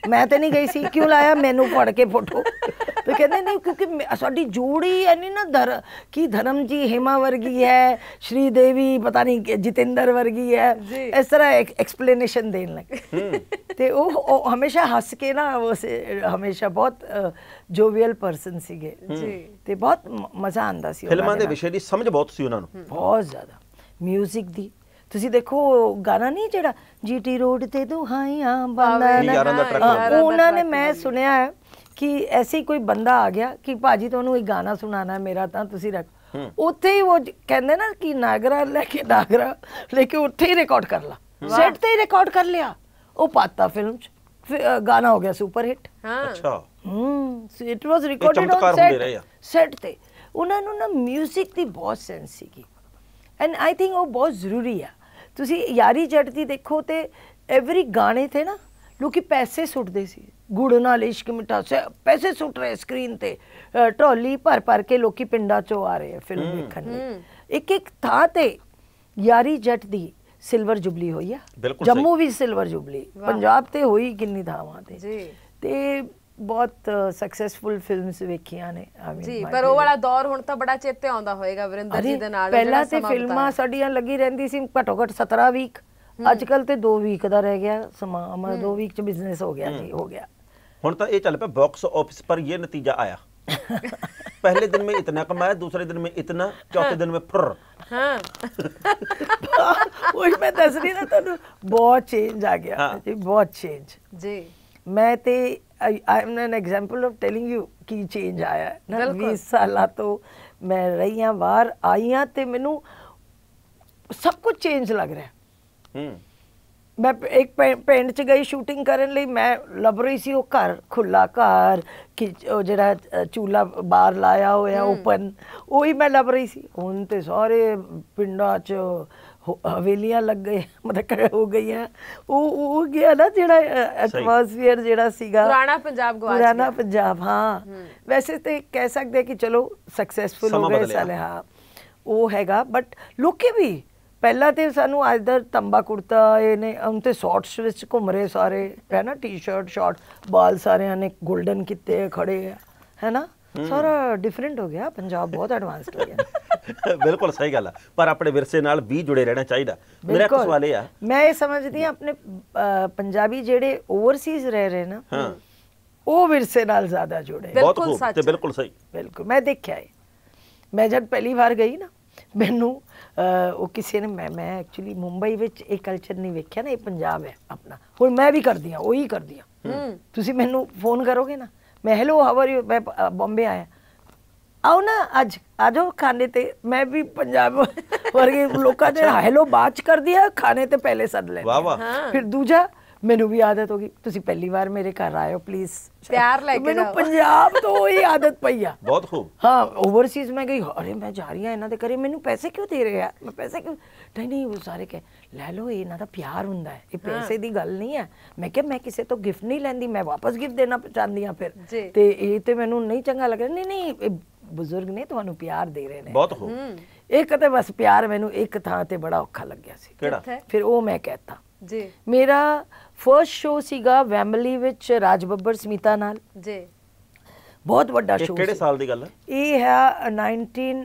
ਮੈਂ ਤੇ ਨਹੀਂ ਗਈ ਸੀ ਕਿਉਂ ਲਾਇਆ ਮੈਨੂੰ ਫੜ ਕੇ ਫੋਟੋ ਤੇ ਕਹਿੰਦੇ ਨਹੀਂ ਕਿਉਂਕਿ ਸਾਡੀ ਜੋੜੀ ਐਨੀ ਨਾ ਧਰ ਕੀ ਧਰਮ ਜੀ ਹਿਮਾ ਵਰਗੀ ਹੈ ਸ਼੍ਰੀ ਦੇਵੀ ਪਤਾ ਨਹੀਂ ਜਤਿੰਦਰ ਵਰਗੀ ਹੈ ਇਸ ਤਰ੍ਹਾਂ ਇੱਕ ਐਕਸਪਲੇਨੇਸ਼ਨ ਦੇਣ ਲੱਗੇ ਤੇ ਉਹ ਹਮੇਸ਼ਾ ਹੱਸ ਕੇ ਨਾ ਉਹ ਹਮੇਸ਼ਾ ਬਹੁਤ ਜੋਵੀਅਲ ਪਰਸਨ ਸੀਗੇ ਜੀ ਤੇ ਬਹੁਤ ਮਜ਼ਾ ਆਂਦਾ ਸੀ ਫਿਲਮਾਂ ਦੇ ਵਿਸ਼ੇ ਦੀ ਸਮਝ ਬਹੁਤ ਸੀ ਉਹਨਾਂ ਨੂੰ ਬਹੁਤ ਜ਼ਿਆਦਾ 뮤직 ਦੀ ਤੁਸੀਂ ਦੇਖੋ ਗਾਣਾ ਨਹੀਂ ਜਿਹੜਾ ਜੀਟੀ ਰੋਡ ਤੇ ਦੁਹਾਈਆਂ ਬੰਦਾ ਉਹਨਾਂ ਨੇ ਮੈਂ ਸੁਣਿਆ ਹੈ ਕਿ ਐਸੀ ਕੋਈ ਬੰਦਾ ਆ ਗਿਆ ਕਿ ਭਾਜੀ ਤੁਹਾਨੂੰ ਇੱਕ ਗਾਣਾ ਸੁਣਾਣਾ ਮੇਰਾ ਤਾਂ ਤੁਸੀਂ ਰੱਖ ਉੱਥੇ ਹੀ ਉਹ ਕਹਿੰਦੇ ਨਾ ਕਿ ਨਾਗਰਾ ਲੈ ਕੇ ਨਾਗਰਾ ਲੈ ਕੇ ਉੱਥੇ ਹੀ ਰਿਕਾਰਡ ਕਰ ਲਾ ਸੈੱਟ ਤੇ ਹੀ ਰਿਕਾਰਡ ਕਰ ਲਿਆ ਉਹ ਪਾਤਾ ਫਿਲਮ ਚ ਗਾਣਾ ਹੋ ਗਿਆ ਸੁਪਰ ਹਿੱਟ ਹਾਂ ਅੱਛਾ ਹੂੰ it was recorded on set set ਤੇ ਉਹਨਾਂ ਨੂੰ ਨਾ 뮤직 ਦੀ ਬਹੁਤ ਸੈਂਸ ਸੀਗੀ ਐਂਡ ਆਈ ਥਿੰਕ ਉਹ ਬਹੁਤ ਜ਼ਰੂਰੀ ਆ ਤੁਸੀਂ ਯਾਰੀ ਜੱਟ ਦੀ ਦੇਖੋ ਤੇ ਐਵਰੀ ਗਾਣੇ ਤੇ ਨਾ ਲੋਕੀ ਪੈਸੇ ਸੁੱਟਦੇ ਸੀ ਗੁੜ ਨਾਲ ਇਸ਼ਕ ਮਿਟਾ ਪੈਸੇ ਸੁੱਟ ਰਹੇ ਸਕਰੀਨ ਤੇ ਟਰਾਲੀ ਭਰ ਭਰ ਕੇ ਲੋਕੀ ਪਿੰਡਾਂ ਚੋਂ ਆ ਰਹੇ ਆ ਫਿਲਮ ਦੇਖਣ ਲਈ ਇੱਕ ਇੱਕ ਥਾਂ ਤੇ ਯਾਰੀ ਜੱਟ ਦੀ ਸਿਲਵਰ ਜੁਬਲੀ ਹੋਈ ਆ ਜੰਮੂ ਵੀ ਸਿਲਵਰ ਜੁਬਲੀ ਪੰਜਾਬ ਤੇ ਹੋਈ ਕਿੰਨੀ ਥਾਵਾਂ ਤੇ ਜੀ ਤੇ ਬਹੁਤ ਸਕਸੈਸਫੁਲ ਫਿਲਮਸ ਵੇਖੀਆਂ ਨੇ ਜੀ ਪਰ ਉਹ ਵਾਲਾ ਦੌਰ ਹੁਣ ਤਾਂ ਬੜਾ ਚੇਤੇ ਆਉਂਦਾ ਹੋਏਗਾ ਵਰਿੰਦਰ ਜੀ ਦੇ ਨਾਲ ਪਹਿਲਾਂ ਤੇ ਫਿਲਮਾਂ ਸਾਡੀਆਂ ਲੱਗੀ ਰਹਿੰਦੀ ਸੀ ਘਟੋ ਘਟ 17 ਵੀਕ ਅੱਜ ਕੱਲ ਤੇ 2 ਵੀਕ ਦਾ ਰਹਿ ਗਿਆ ਸਮਾਂ ਅਮਰ 2 ਵੀਕ ਚ ਬਿਜ਼ਨਸ ਹੋ ਗਿਆ ਜੀ ਹੋ ਗਿਆ ਹੁਣ ਤਾਂ ਇਹ ਚੱਲ ਪਿਆ ਬਾਕਸ ਆਫਿਸ ਪਰ ਇਹ ਨਤੀਜਾ ਆਇਆ ਪਹਿਲੇ ਦਿਨ ਮੇ ਇਤਨਾ ਕਮਾਇਆ ਦੂਸਰੇ ਦਿਨ ਮੇ ਇਤਨਾ ਚੌਥੇ ਦਿਨ ਮੇ ਫਰ ਹਾਂ ਉਹ ਮੈਂ ਦੱਸ ਰਹੀ ਨਾ ਤੁਹਾਨੂੰ ਬਹੁਤ ਚੇਂਜ ਆ ਗਿਆ ਜੀ ਬਹੁਤ ਚੇਂਜ ਜੀ ਮੈਂ ਤੇ I am an example of telling you ਕੀ ਚੇਂਜ ਆਇਆ ਨਾ 20 ਸਾਲਾਂ ਤੋਂ ਮੈਂ ਰਹੀ ਹਾਂ ਬਾਹਰ ਆਈ ਹਾਂ ਤੇ ਮੈਨੂੰ ਸਭ ਕੁਝ ਚੇਂਜ ਲੱਗ ਰਿਹਾ ਹੂੰ ਮੈਂ ਇੱਕ ਪਿੰਡ ਚ ਗਈ ਸ਼ੂਟਿੰਗ ਕਰਨ ਲਈ ਮੈਂ ਲੱਭ ਰਹੀ ਸੀ ਉਹ ਘਰ ਖੁੱਲਾ ਘਰ ਕਿ ਉਹ ਜਿਹੜਾ ਚੂਲਾ ਬਾਹਰ ਲਾਇਆ ਹੋਇਆ ਓਪਨ ਉਹੀ ਮੈਂ ਲੱਭ ਰਹੀ ਸੀ ਹੁਣ ਤੇ ਸਾਰੇ ਪਿੰਡਾਂ ਚ ਹਵੇਲੀਆਂ ਲੱਗ ਗਏ ਮਤਲਬ ਹੋ ਗਈਆਂ ਉਹ ਉਹ ਗਿਆ ਨਾ ਜਿਹੜਾ ਐਟਮੋਸਫੀਅਰ ਜਿਹੜਾ ਸੀਗਾ ਪੁਰਾਣਾ ਪੰਜਾਬ ਗਵਾਚ ਪੁਰਾਣਾ ਪੰਜਾਬ ਹਾਂ ਵੈਸੇ ਤੇ ਕਹਿ ਸਕਦੇ ਕਿ ਚਲੋ ਸਕਸੈਸਫੁਲ ਹੋ ਗਏ ਸਾਲੇ ਹਾਂ ਉਹ ਹੈਗਾ ਬਟ ਲੋਕੀ ਵੀ ਪਹਿਲਾਂ ਤੇ ਸਾਨੂੰ ਅੱਜ ਦਾ ਤੰਬਾ ਕੁੜਤਾ ਇਹ ਨੇ ਹੁਣ ਤੇ ਸ਼ਾਰਟਸ ਵਿੱਚ ਘੁੰਮ ਰਹੇ ਸਾਰੇ ਹੈ ਨਾ ਟੀ-ਸ਼ਰਟ ਸ਼ਾਰਟ ਬਾਲ ਸਾਰਿਆਂ ਨੇ 골ਡਨ ਕਿਤੇ ਖੜੇ ਹੈ ਨਾ ਸਾਰਾ ਡਿਫਰੈਂਟ ਹੋ ਗਿਆ ਪੰਜਾਬ ਬਹੁਤ ਐਡਵਾਂਸਡ ਹੋ ਗਿਆ <laughs> ਬਿਲਕੁਲ ਸਹੀ ਗੱਲ ਆ ਪਰ ਆਪਣੇ ਵਿਰਸੇ ਨਾਲ ਵੀ ਜੁੜੇ ਰਹਿਣਾ ਚਾਹੀਦਾ ਮੇਰਾ ਇੱਕ ਸਵਾਲ ਇਹ ਆ ਮੈਂ ਇਹ ਸਮਝਦੀ ਆ ਆਪਣੇ ਪੰਜਾਬੀ ਜਿਹੜੇ ਓਵਰਸੀਜ਼ ਰਹਿ ਰਹੇ ਨਾ ਹਾਂ ਉਹ ਵਿਰਸੇ ਨਾਲ ਜ਼ਿਆਦਾ ਜੁੜੇ ਬਿਲਕੁਲ ਸੱਚ ਤੇ ਬਿਲਕੁਲ ਸਹੀ ਬਿਲਕੁਲ ਮੈਂ ਦੇਖਿਆ ਹੈ ਮੈਂ ਜਦ ਪਹਿਲੀ ਵਾਰ ਗਈ ਨਾ ਮੈਨੂੰ ਉਹ ਕਿਸੇ ਨੇ ਮੈਂ ਮੈਂ ਐਕਚੁਅਲੀ ਮੁੰਬਈ ਵਿੱਚ ਇਹ ਕਲਚਰ ਨਹੀਂ ਵੇਖਿਆ ਨਾ ਇਹ ਪੰਜਾਬ ਹੈ ਆਪਣਾ ਹੁਣ ਮੈਂ ਵੀ ਕਰਦੀ ਆ ਉਹੀ ਕਰਦੀ ਆ ਤੁਸੀਂ ਮੈਨੂੰ ਫੋਨ ਕਰੋਗੇ ਨਾ मैं हेलो हवर यू मैं बॉम्बे आया आओ ना आज आ जाओ खाने ते मैं भी पंजाब <laughs> वर्गी लोग ने हेलो अच्छा। बाच कर दिया खाने ते पहले सद ले वाह वाह फिर दूजा ਮੈਨੂੰ ਵੀ ਆਦਤ ਹੋ ਗਈ ਤੁਸੀਂ ਪਹਿਲੀ ਵਾਰ ਮੇਰੇ ਘਰ ਆਇਓ ਪਲੀਜ਼ ਪਿਆਰ ਲੈ ਕੇ ਮੈਨੂੰ ਪੰਜਾਬ ਤੋਂ ਹੀ ਆਦਤ ਪਈ ਆ ਬਹੁਤ ਖੂਬ ਹਾਂ ਓਵਰਸੀਜ਼ ਮੈਂ ਗਈ ਅਰੇ ਮੈਂ ਜਾ ਰਹੀ ਆ ਇਹਨਾਂ ਦੇ ਘਰੇ ਮੈਨੂੰ ਪੈਸੇ ਕਿਉਂ ਦੇ ਰਹੇ ਆ ਮੈਂ ਪੈਸੇ ਕਿਉਂ ਨਹੀਂ ਨਹੀਂ ਉਹ ਸਾਰੇ ਕਹੇ ਲੈ ਲਓ ਇਹ ਇਹਨਾਂ ਦਾ ਪਿਆਰ ਹੁੰਦਾ ਹੈ ਇਹ ਪੈਸੇ ਦੀ ਗੱਲ ਨਹੀਂ ਹੈ ਮੈਂ ਕਿਹਾ ਮੈਂ ਕਿਸੇ ਤੋਂ ਗਿਫਟ ਨਹੀਂ ਲੈਂਦੀ ਮੈਂ ਵਾਪਸ ਗਿਫਟ ਦੇਣਾ ਚਾਹੁੰਦੀ ਆ ਫਿਰ ਤੇ ਇਹ ਤੇ ਮੈਨੂੰ ਨਹੀਂ ਚੰਗਾ ਲੱਗ ਰਿਹਾ ਨਹੀਂ ਨਹੀਂ ਬਜ਼ੁਰਗ ਨੇ ਤੁਹਾਨੂੰ ਪਿਆਰ ਦੇ ਰਹੇ ਨੇ ਬਹੁਤ ਖੂਬ ਇੱਕ ਤੇ ਬਸ ਪਿਆਰ ਮੈਨੂੰ ਇੱਕ ਥਾਂ ਤੇ ਬੜਾ ਔਖਾ ਲੱਗਿਆ ਸੀ ਕਿਹੜਾ ਫਿਰ ਉਹ ਮੈਂ ਕਹਿਤਾ ਜੀ ਮੇਰਾ ਫਰਸਟ ਸ਼ੋ ਸੀਗਾ ਵੈਮਲੀ ਵਿੱਚ ਰਾਜ ਬੱਬਰ ਸਮੀਤਾ ਨਾਲ ਜੀ ਬਹੁਤ ਵੱਡਾ ਸ਼ੋ ਕਿਹੜੇ ਸਾਲ ਦੀ ਗੱਲ ਹੈ ਇਹ ਹੈ 19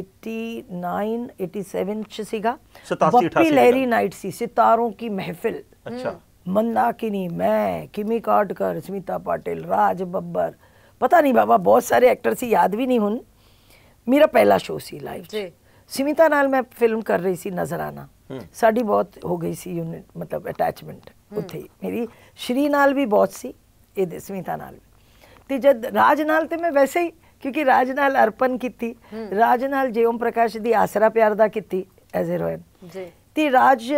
89 87 ਚ ਸੀਗਾ 87 88 ਲਹਿਰੀ ਨਾਈਟ ਸੀ ਸਿਤਾਰੋਂ ਕੀ ਮਹਿਫਿਲ ਅੱਛਾ ਮੰਨਾ ਨਹੀਂ ਮੈਂ ਕਿਮੀ ਕਰ ਸਮੀਤਾ ਪਾਟਿਲ ਰਾਜ ਬੱਬਰ ਪਤਾ ਨਹੀਂ ਬਾਬਾ ਬਹੁਤ ਸਾਰੇ ਐਕਟਰ ਸੀ ਯਾਦ ਵੀ ਨਹੀਂ ਹੁਣ ਮੇਰਾ ਪਹਿਲਾ ਸ਼ੋ ਸੀ ਲਾਈਵ ਜੀ ਸਿਮਿਤਾ ਨਾਲ ਮੈਂ ਫਿਲਮ ਕਰ ਰਹੀ ਸੀ ਨਜ਼ਰਾਨਾ ਸਾਡੀ ਬਹੁਤ ਹੋ ਗਈ ਸੀ ਯੂਨਿਟ ਮਤਲਬ ਅਟੈਚਮੈਂਟ ਉੱਥੇ ਮੇਰੀ ਸ਼੍ਰੀ ਨਾਲ ਵੀ ਬਹੁਤ ਸੀ ਇਹਦੇ ਸਿਮਿਤਾ ਨਾਲ ਤੇ ਜਦ ਰਾਜ ਨਾਲ ਤੇ ਮੈਂ ਵੈਸੇ ਹੀ ਕਿਉਂਕਿ ਰਾਜ ਨਾਲ ਅਰਪਣ ਕੀਤੀ ਰਾਜ ਨਾਲ ਜੇਓਮ ਪ੍ਰਕਾਸ਼ ਦੀ ਆਸਰਾ ਪਿਆਰ ਦਾ ਕੀਤੀ ਐਜ਼ ਅ ਹੀਰੋਇਨ ਜੀ ਤੇ ਰਾਜ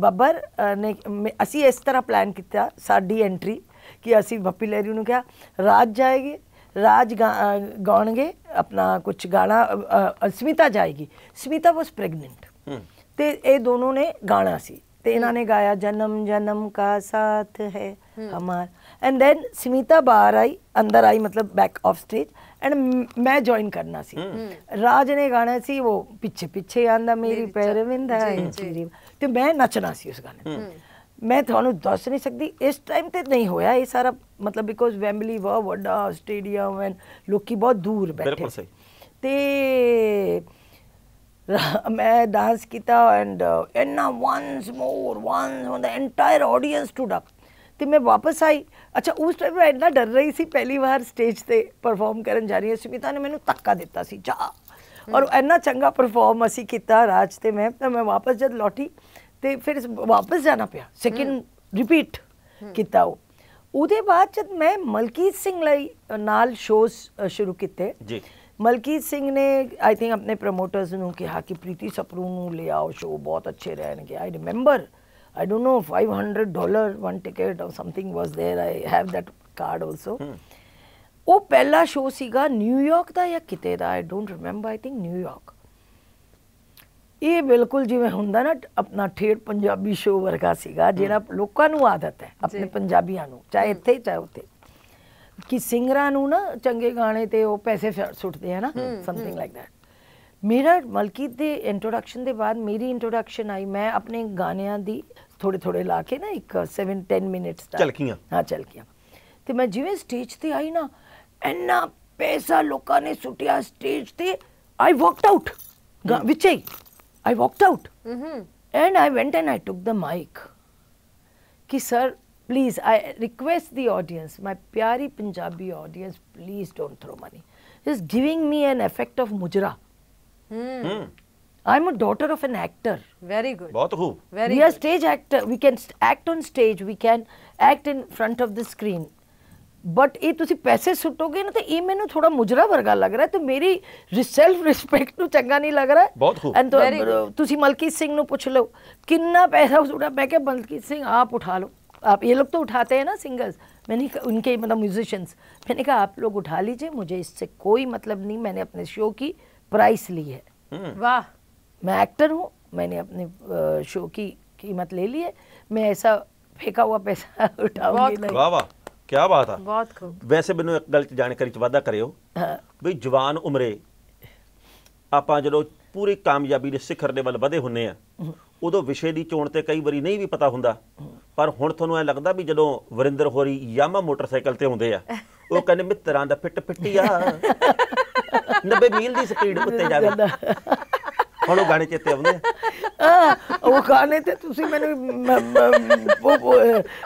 ਬੱਬਰ ਨੇ ਅਸੀਂ ਇਸ ਤਰ੍ਹਾਂ ਪਲਾਨ ਕੀਤਾ ਸਾਡੀ ਐਂਟਰੀ ਕਿ ਅਸੀਂ ਬੱਪੀ ਲੈਰੀ ਨੂੰ ਕਿਹਾ ਰਾਜ ਜਾਏਗੇ ਰਾਜ ਗਾਉਣਗੇ ਆਪਣਾ ਕੁਝ ਗਾਣਾ ਅਸਮਿਤਾ ਜਾਏਗੀ ਸਮਿਤਾ ਵਾਸ ਪ੍ਰੈਗਨੈਂਟ ਤੇ ਇਹ ਦੋਨੋਂ ਨੇ ਗਾਣਾ ਸੀ ਤੇ ਇਹਨਾਂ ਨੇ ਗਾਇਆ ਜਨਮ ਜਨਮ ਕਾ ਸਾਥ ਹੈ ਹਮਾਰ ਐਂਡ ਦੈਨ ਸਮਿਤਾ ਬਾਹਰ ਆਈ ਅੰਦਰ ਆਈ ਮਤਲਬ ਬੈਕ ਆਫ ਸਟੇਜ ਐਂਡ ਮੈਂ ਜੁਆਇਨ ਕਰਨਾ ਸੀ ਰਾਜ ਨੇ ਗਾਣਾ ਸੀ ਉਹ ਪਿੱਛੇ ਪਿੱਛੇ ਆਂਦਾ ਮੇਰੀ ਪੈਰਵਿੰਦਾ ਹੈ ਤੇ ਮੈਂ ਨੱਚਣਾ ਸੀ ਉਸ ਗਾਣੇ ਤੇ ਮੈਂ ਤੁਹਾਨੂੰ ਦੱਸ ਨਹੀਂ ਸਕਦੀ ਇਸ ਟਾਈਮ ਤੇ ਨਹੀਂ ਹੋਇਆ ਇਹ ਸਾਰਾ ਮਤਲਬ ਬਿਕੋਜ਼ ਵੈਂਬਲੀ ਵਾ ਵੱਡਾ ਸਟੇਡੀਅਮ ਐਂਡ ਲੋਕੀ ਬਹੁਤ ਦੂਰ ਬੈਠੇ ਬਿਲਕੁਲ ਸਹੀ ਤੇ ਮੈਂ ਡਾਂਸ ਕੀਤਾ ਐਂਡ ਇੰਨਾ once more once on the entire audience to duck ਤੇ ਮੈਂ ਵਾਪਸ ਆਈ ਅੱਛਾ ਉਸ ਟਾਈਮ ਮੈਂ ਇੰਨਾ ਡਰ ਰਹੀ ਸੀ ਪਹਿਲੀ ਵਾਰ ਸਟੇਜ ਤੇ ਪਰਫਾਰਮ ਕਰਨ ਜਾ ਰਹੀ ਹਾਂ ਸੁਮਿਤਾ ਨੇ ਮੈਨੂੰ ਤੱਕਾ ਦਿੱਤਾ ਸੀ ਜਾ ਔਰ ਇੰਨਾ ਚੰਗਾ ਪਰਫਾਰਮ ਅਸੀਂ ਕੀਤਾ ਰਾਜ ਤੇ ਮੈਂ ਤਾਂ ਮੈਂ ਵਾਪਸ ਜਦ ਲੋਟੀ ਤੇ ਫਿਰ ਵਾਪਸ ਜਾਣਾ ਪਿਆ ਸੈਕਿੰਡ ਰਿਪੀਟ ਕੀਤਾ ਉਹ ਉਹਦੇ ਬਾਅਦ ਜਦ ਮੈਂ ਮਲਕੀਤ ਸਿੰਘ ਲਈ ਨਾਲ ਸ਼ੋਅ ਸ਼ੁਰੂ ਕੀਤੇ ਜੀ ਮਲਕੀਤ ਸਿੰਘ ਨੇ ਆਈ ਥਿੰਕ ਆਪਣੇ ਪ੍ਰੋਮੋਟਰਸ ਨੂੰ ਕਿਹਾ ਕਿ ਪ੍ਰੀਤੀ ਸਪਰੂ ਨੂੰ ਲੈ ਆਓ ਸ਼ੋ ਬਹੁਤ ਅੱਛੇ ਰਹਿਣਗੇ I remember I don't know 500 dollar one ticket or something was there I have that card also ਉਹ ਪਹਿਲਾ ਸ਼ੋ ਸੀਗਾ ਨਿਊਯਾਰਕ ਦਾ ਜਾਂ ਕਿਤੇ ਦਾ I don't remember I think New York ਇਹ ਬਿਲਕੁਲ ਜਿਵੇਂ ਹੁੰਦਾ ਨਾ ਆਪਣਾ ਠੇੜ ਪੰਜਾਬੀ ਸ਼ੋਅ ਵਰਗਾ ਸੀਗਾ ਜਿਹੜਾ ਲੋਕਾਂ ਨੂੰ ਆਦਤ ਹੈ ਆਪਣੇ ਪੰਜਾਬੀਆਂ ਨੂੰ ਚਾਹੇ ਇੱਥੇ ਚਾਹੇ ਉੱਥੇ ਕਿ ਸਿੰਗਰਾਂ ਨੂੰ ਨਾ ਚੰਗੇ ਗਾਣੇ ਤੇ ਉਹ ਪੈਸੇ ਸੁੱਟਦੇ ਆ ਨਾ ਸਮਥਿੰਗ ਲਾਈਕ ਦੈਟ ਮੇਰਾ ਮਲਕੀਤ ਦੇ ਇੰਟਰੋਡਕਸ਼ਨ ਦੇ ਬਾਅਦ ਮੇਰੀ ਇੰਟਰੋਡਕਸ਼ਨ ਆਈ ਮੈਂ ਆਪਣੇ ਗਾਣਿਆਂ ਦੀ ਥੋੜੇ ਥੋੜੇ ਲਾ ਕੇ ਨਾ ਇੱਕ 7 10 ਮਿੰਟਸ ਦਾ ਚਲਕੀਆਂ ਹਾਂ ਚਲਕੀਆਂ ਤੇ ਮੈਂ ਜਿਵੇਂ ਸਟੇਜ ਤੇ ਆਈ ਨਾ ਇੰਨਾ ਪੈਸਾ ਲੋਕਾਂ ਨੇ ਸੁੱਟਿਆ ਸਟੇਜ ਤੇ ਆਈ ਵਰਕਡ ਆਊਟ ਵਿਚੇ ਹੀ I walked out mm-hmm. and I went and I took the mic. Ki, sir, please, I request the audience, my Pyari Punjabi audience, please don't throw money. It's giving me an effect of mujra. Mm. Mm. I'm a daughter of an actor. Very good. Bahut khoob. Very we are stage actor. We can act on stage. We can act in front of the screen. But ये पैसे सुटोगे ना तो ਤਾਂ ਇਹ ਮੈਨੂੰ ਥੋੜਾ ਮੁਜਰਾ ਵਰਗਾ ਲੱਗ ਰਿਹਾ ਤੇ ਮੇਰੀ ਸੈਲਫ ਰਿਸਪੈਕਟ ਨੂੰ ਚੰਗਾ ਨਹੀਂ ਲੱਗ ਰਿਹਾ ਬਹੁਤ ਖੂਬ ਐਂਡ ਤੁਸੀਂ ਮਲਕੀਤ ਸਿੰਘ ਨੂੰ ਪੁੱਛ ਲਓ ਕਿੰਨਾ ਪੈਸਾ ਉਸੜਾ ਮੈਂ ਕਿਹਾ आप उठा लो आप ये लोग तो उठाते हैं ना सिंगर्स मैंने उनके मतलब म्यूजिशंस मैंने कहा आप लोग उठा लीजिए मुझे इससे कोई मतलब नहीं मैंने अपने शो की प्राइस ली है हम्म। वाह मैं एक्टर हूँ मैंने अपने शो की कीमत ले ली है मैं ऐसा फेंका हुआ पैसा <laughs> उठाऊंगी नहीं वाह वाह ਕੀ ਬਾਤ ਆ ਬਹੁਤ ਖੂਬ ਵੈਸੇ ਮੈਨੂੰ ਇੱਕ ਗੱਲ ਚ ਜਾਣਕਾਰੀ ਚ ਵਾਧਾ ਕਰਿਓ ਵੀ ਜਵਾਨ ਉਮਰੇ ਆਪਾਂ ਜਦੋਂ ਪੂਰੀ ਕਾਮਯਾਬੀ ਦੇ ਸਿਖਰ ਦੇ ਵੱਲ ਵਧੇ ਹੁੰਨੇ ਆ ਉਦੋਂ ਵਿਸ਼ੇ ਦੀ ਚੋਣ ਤੇ ਕਈ ਵਾਰੀ ਨਹੀਂ ਵੀ ਪਤਾ ਹੁੰਦਾ ਪਰ ਹੁਣ ਤੁਹਾਨੂੰ ਐ ਲੱਗਦਾ ਵੀ ਜਦੋਂ ਵਰਿੰਦਰ ਹੋਰੀ ਯਾਮਾ ਮੋਟਰਸਾਈਕਲ ਤੇ ਹੁੰਦੇ ਆ <laughs> ਉਹ ਕਹਿੰਦੇ ਮਿੱਤਰਾਂ ਦਾ ਫਿੱਟ ਫਿੱਟਿਆ 90 <laughs> ਮੀਲ ਦੀ ਸਪੀਡ ਉੱਤੇ ਜਾਵੇ ਹੁਣ ਉਹ ਗਾਣੇ ਚੇਤੇ ਆਉਂਦੇ ਆ ਉਹ ਗਾਣੇ ਤੇ ਤੁਸੀਂ ਮੈਨੂੰ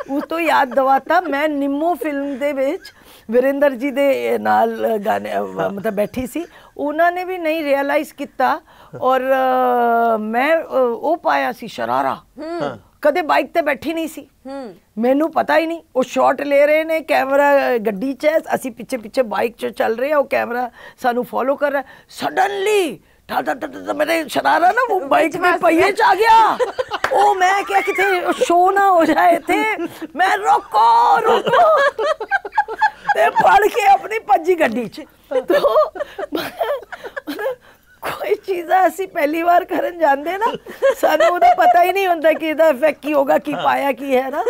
ਉਸ ਤੋਂ ਯਾਦ ਦਵਾਤਾ ਮੈਂ ਨਿੰਮੋ ਫਿਲਮ ਦੇ ਵਿੱਚ ਵਿਰਿੰਦਰ ਜੀ ਦੇ ਨਾਲ ਗਾਣੇ ਮਤਲਬ ਬੈਠੀ ਸੀ ਉਹਨਾਂ ਨੇ ਵੀ ਨਹੀਂ ਰਿਅਲਾਈਜ਼ ਕੀਤਾ ਔਰ ਮੈਂ ਉਹ ਪਾਇਆ ਸੀ ਸ਼ਰਾਰਾ ਕਦੇ ਬਾਈਕ ਤੇ ਬੈਠੀ ਨਹੀਂ ਸੀ ਮੈਨੂੰ ਪਤਾ ਹੀ ਨਹੀਂ ਉਹ ਸ਼ਾਟ ਲੈ ਰਹੇ ਨੇ ਕੈਮਰਾ ਗੱਡੀ 'ਚ ਅਸੀਂ ਪਿੱਛੇ ਪਿੱਛੇ ਬਾਈਕ 'ਚ ਚੱਲ ਰਹੇ ਆ ਉਹ ਕੈਮਰਾ ਸਾਨੂੰ ਫੋਲੋ ਕਰ ਰਿਹਾ ਸਡਨਲੀ ਮੈਂ ਮੇਰੇ ਸ਼ਰਾਰਾ ਨਾ ਉਹ ਬਾਈਕ ਦੇ ਪਈਏ ਚ ਆ ਗਿਆ ਉਹ ਮੈਂ ਕਿਹਾ ਕਿਥੇ ਸ਼ੋ ਨਾ ਹੋ ਜਾਏ ਤੇ ਮੈਂ ਰੁਕੋ ਰੁਕੋ ਤੇ ਫੜ ਕੇ ਆਪਣੀ ਪੱਜੀ ਗੱਡੀ ਚ ਤੋ ਕੋਈ ਚੀਜ਼ਾਂ ਅਸੀਂ ਪਹਿਲੀ ਵਾਰ ਕਰਨ ਜਾਂਦੇ ਨਾ ਸਾਨੂੰ ਉਹਦਾ ਪਤਾ ਹੀ ਨਹੀਂ ਹੁੰਦਾ ਕਿ ਇਹਦਾ ਇਫੈਕਟ ਕੀ ਹੋਗਾ ਕੀ ਪਾਇਆ ਕੀ ਹੈ ਨਾ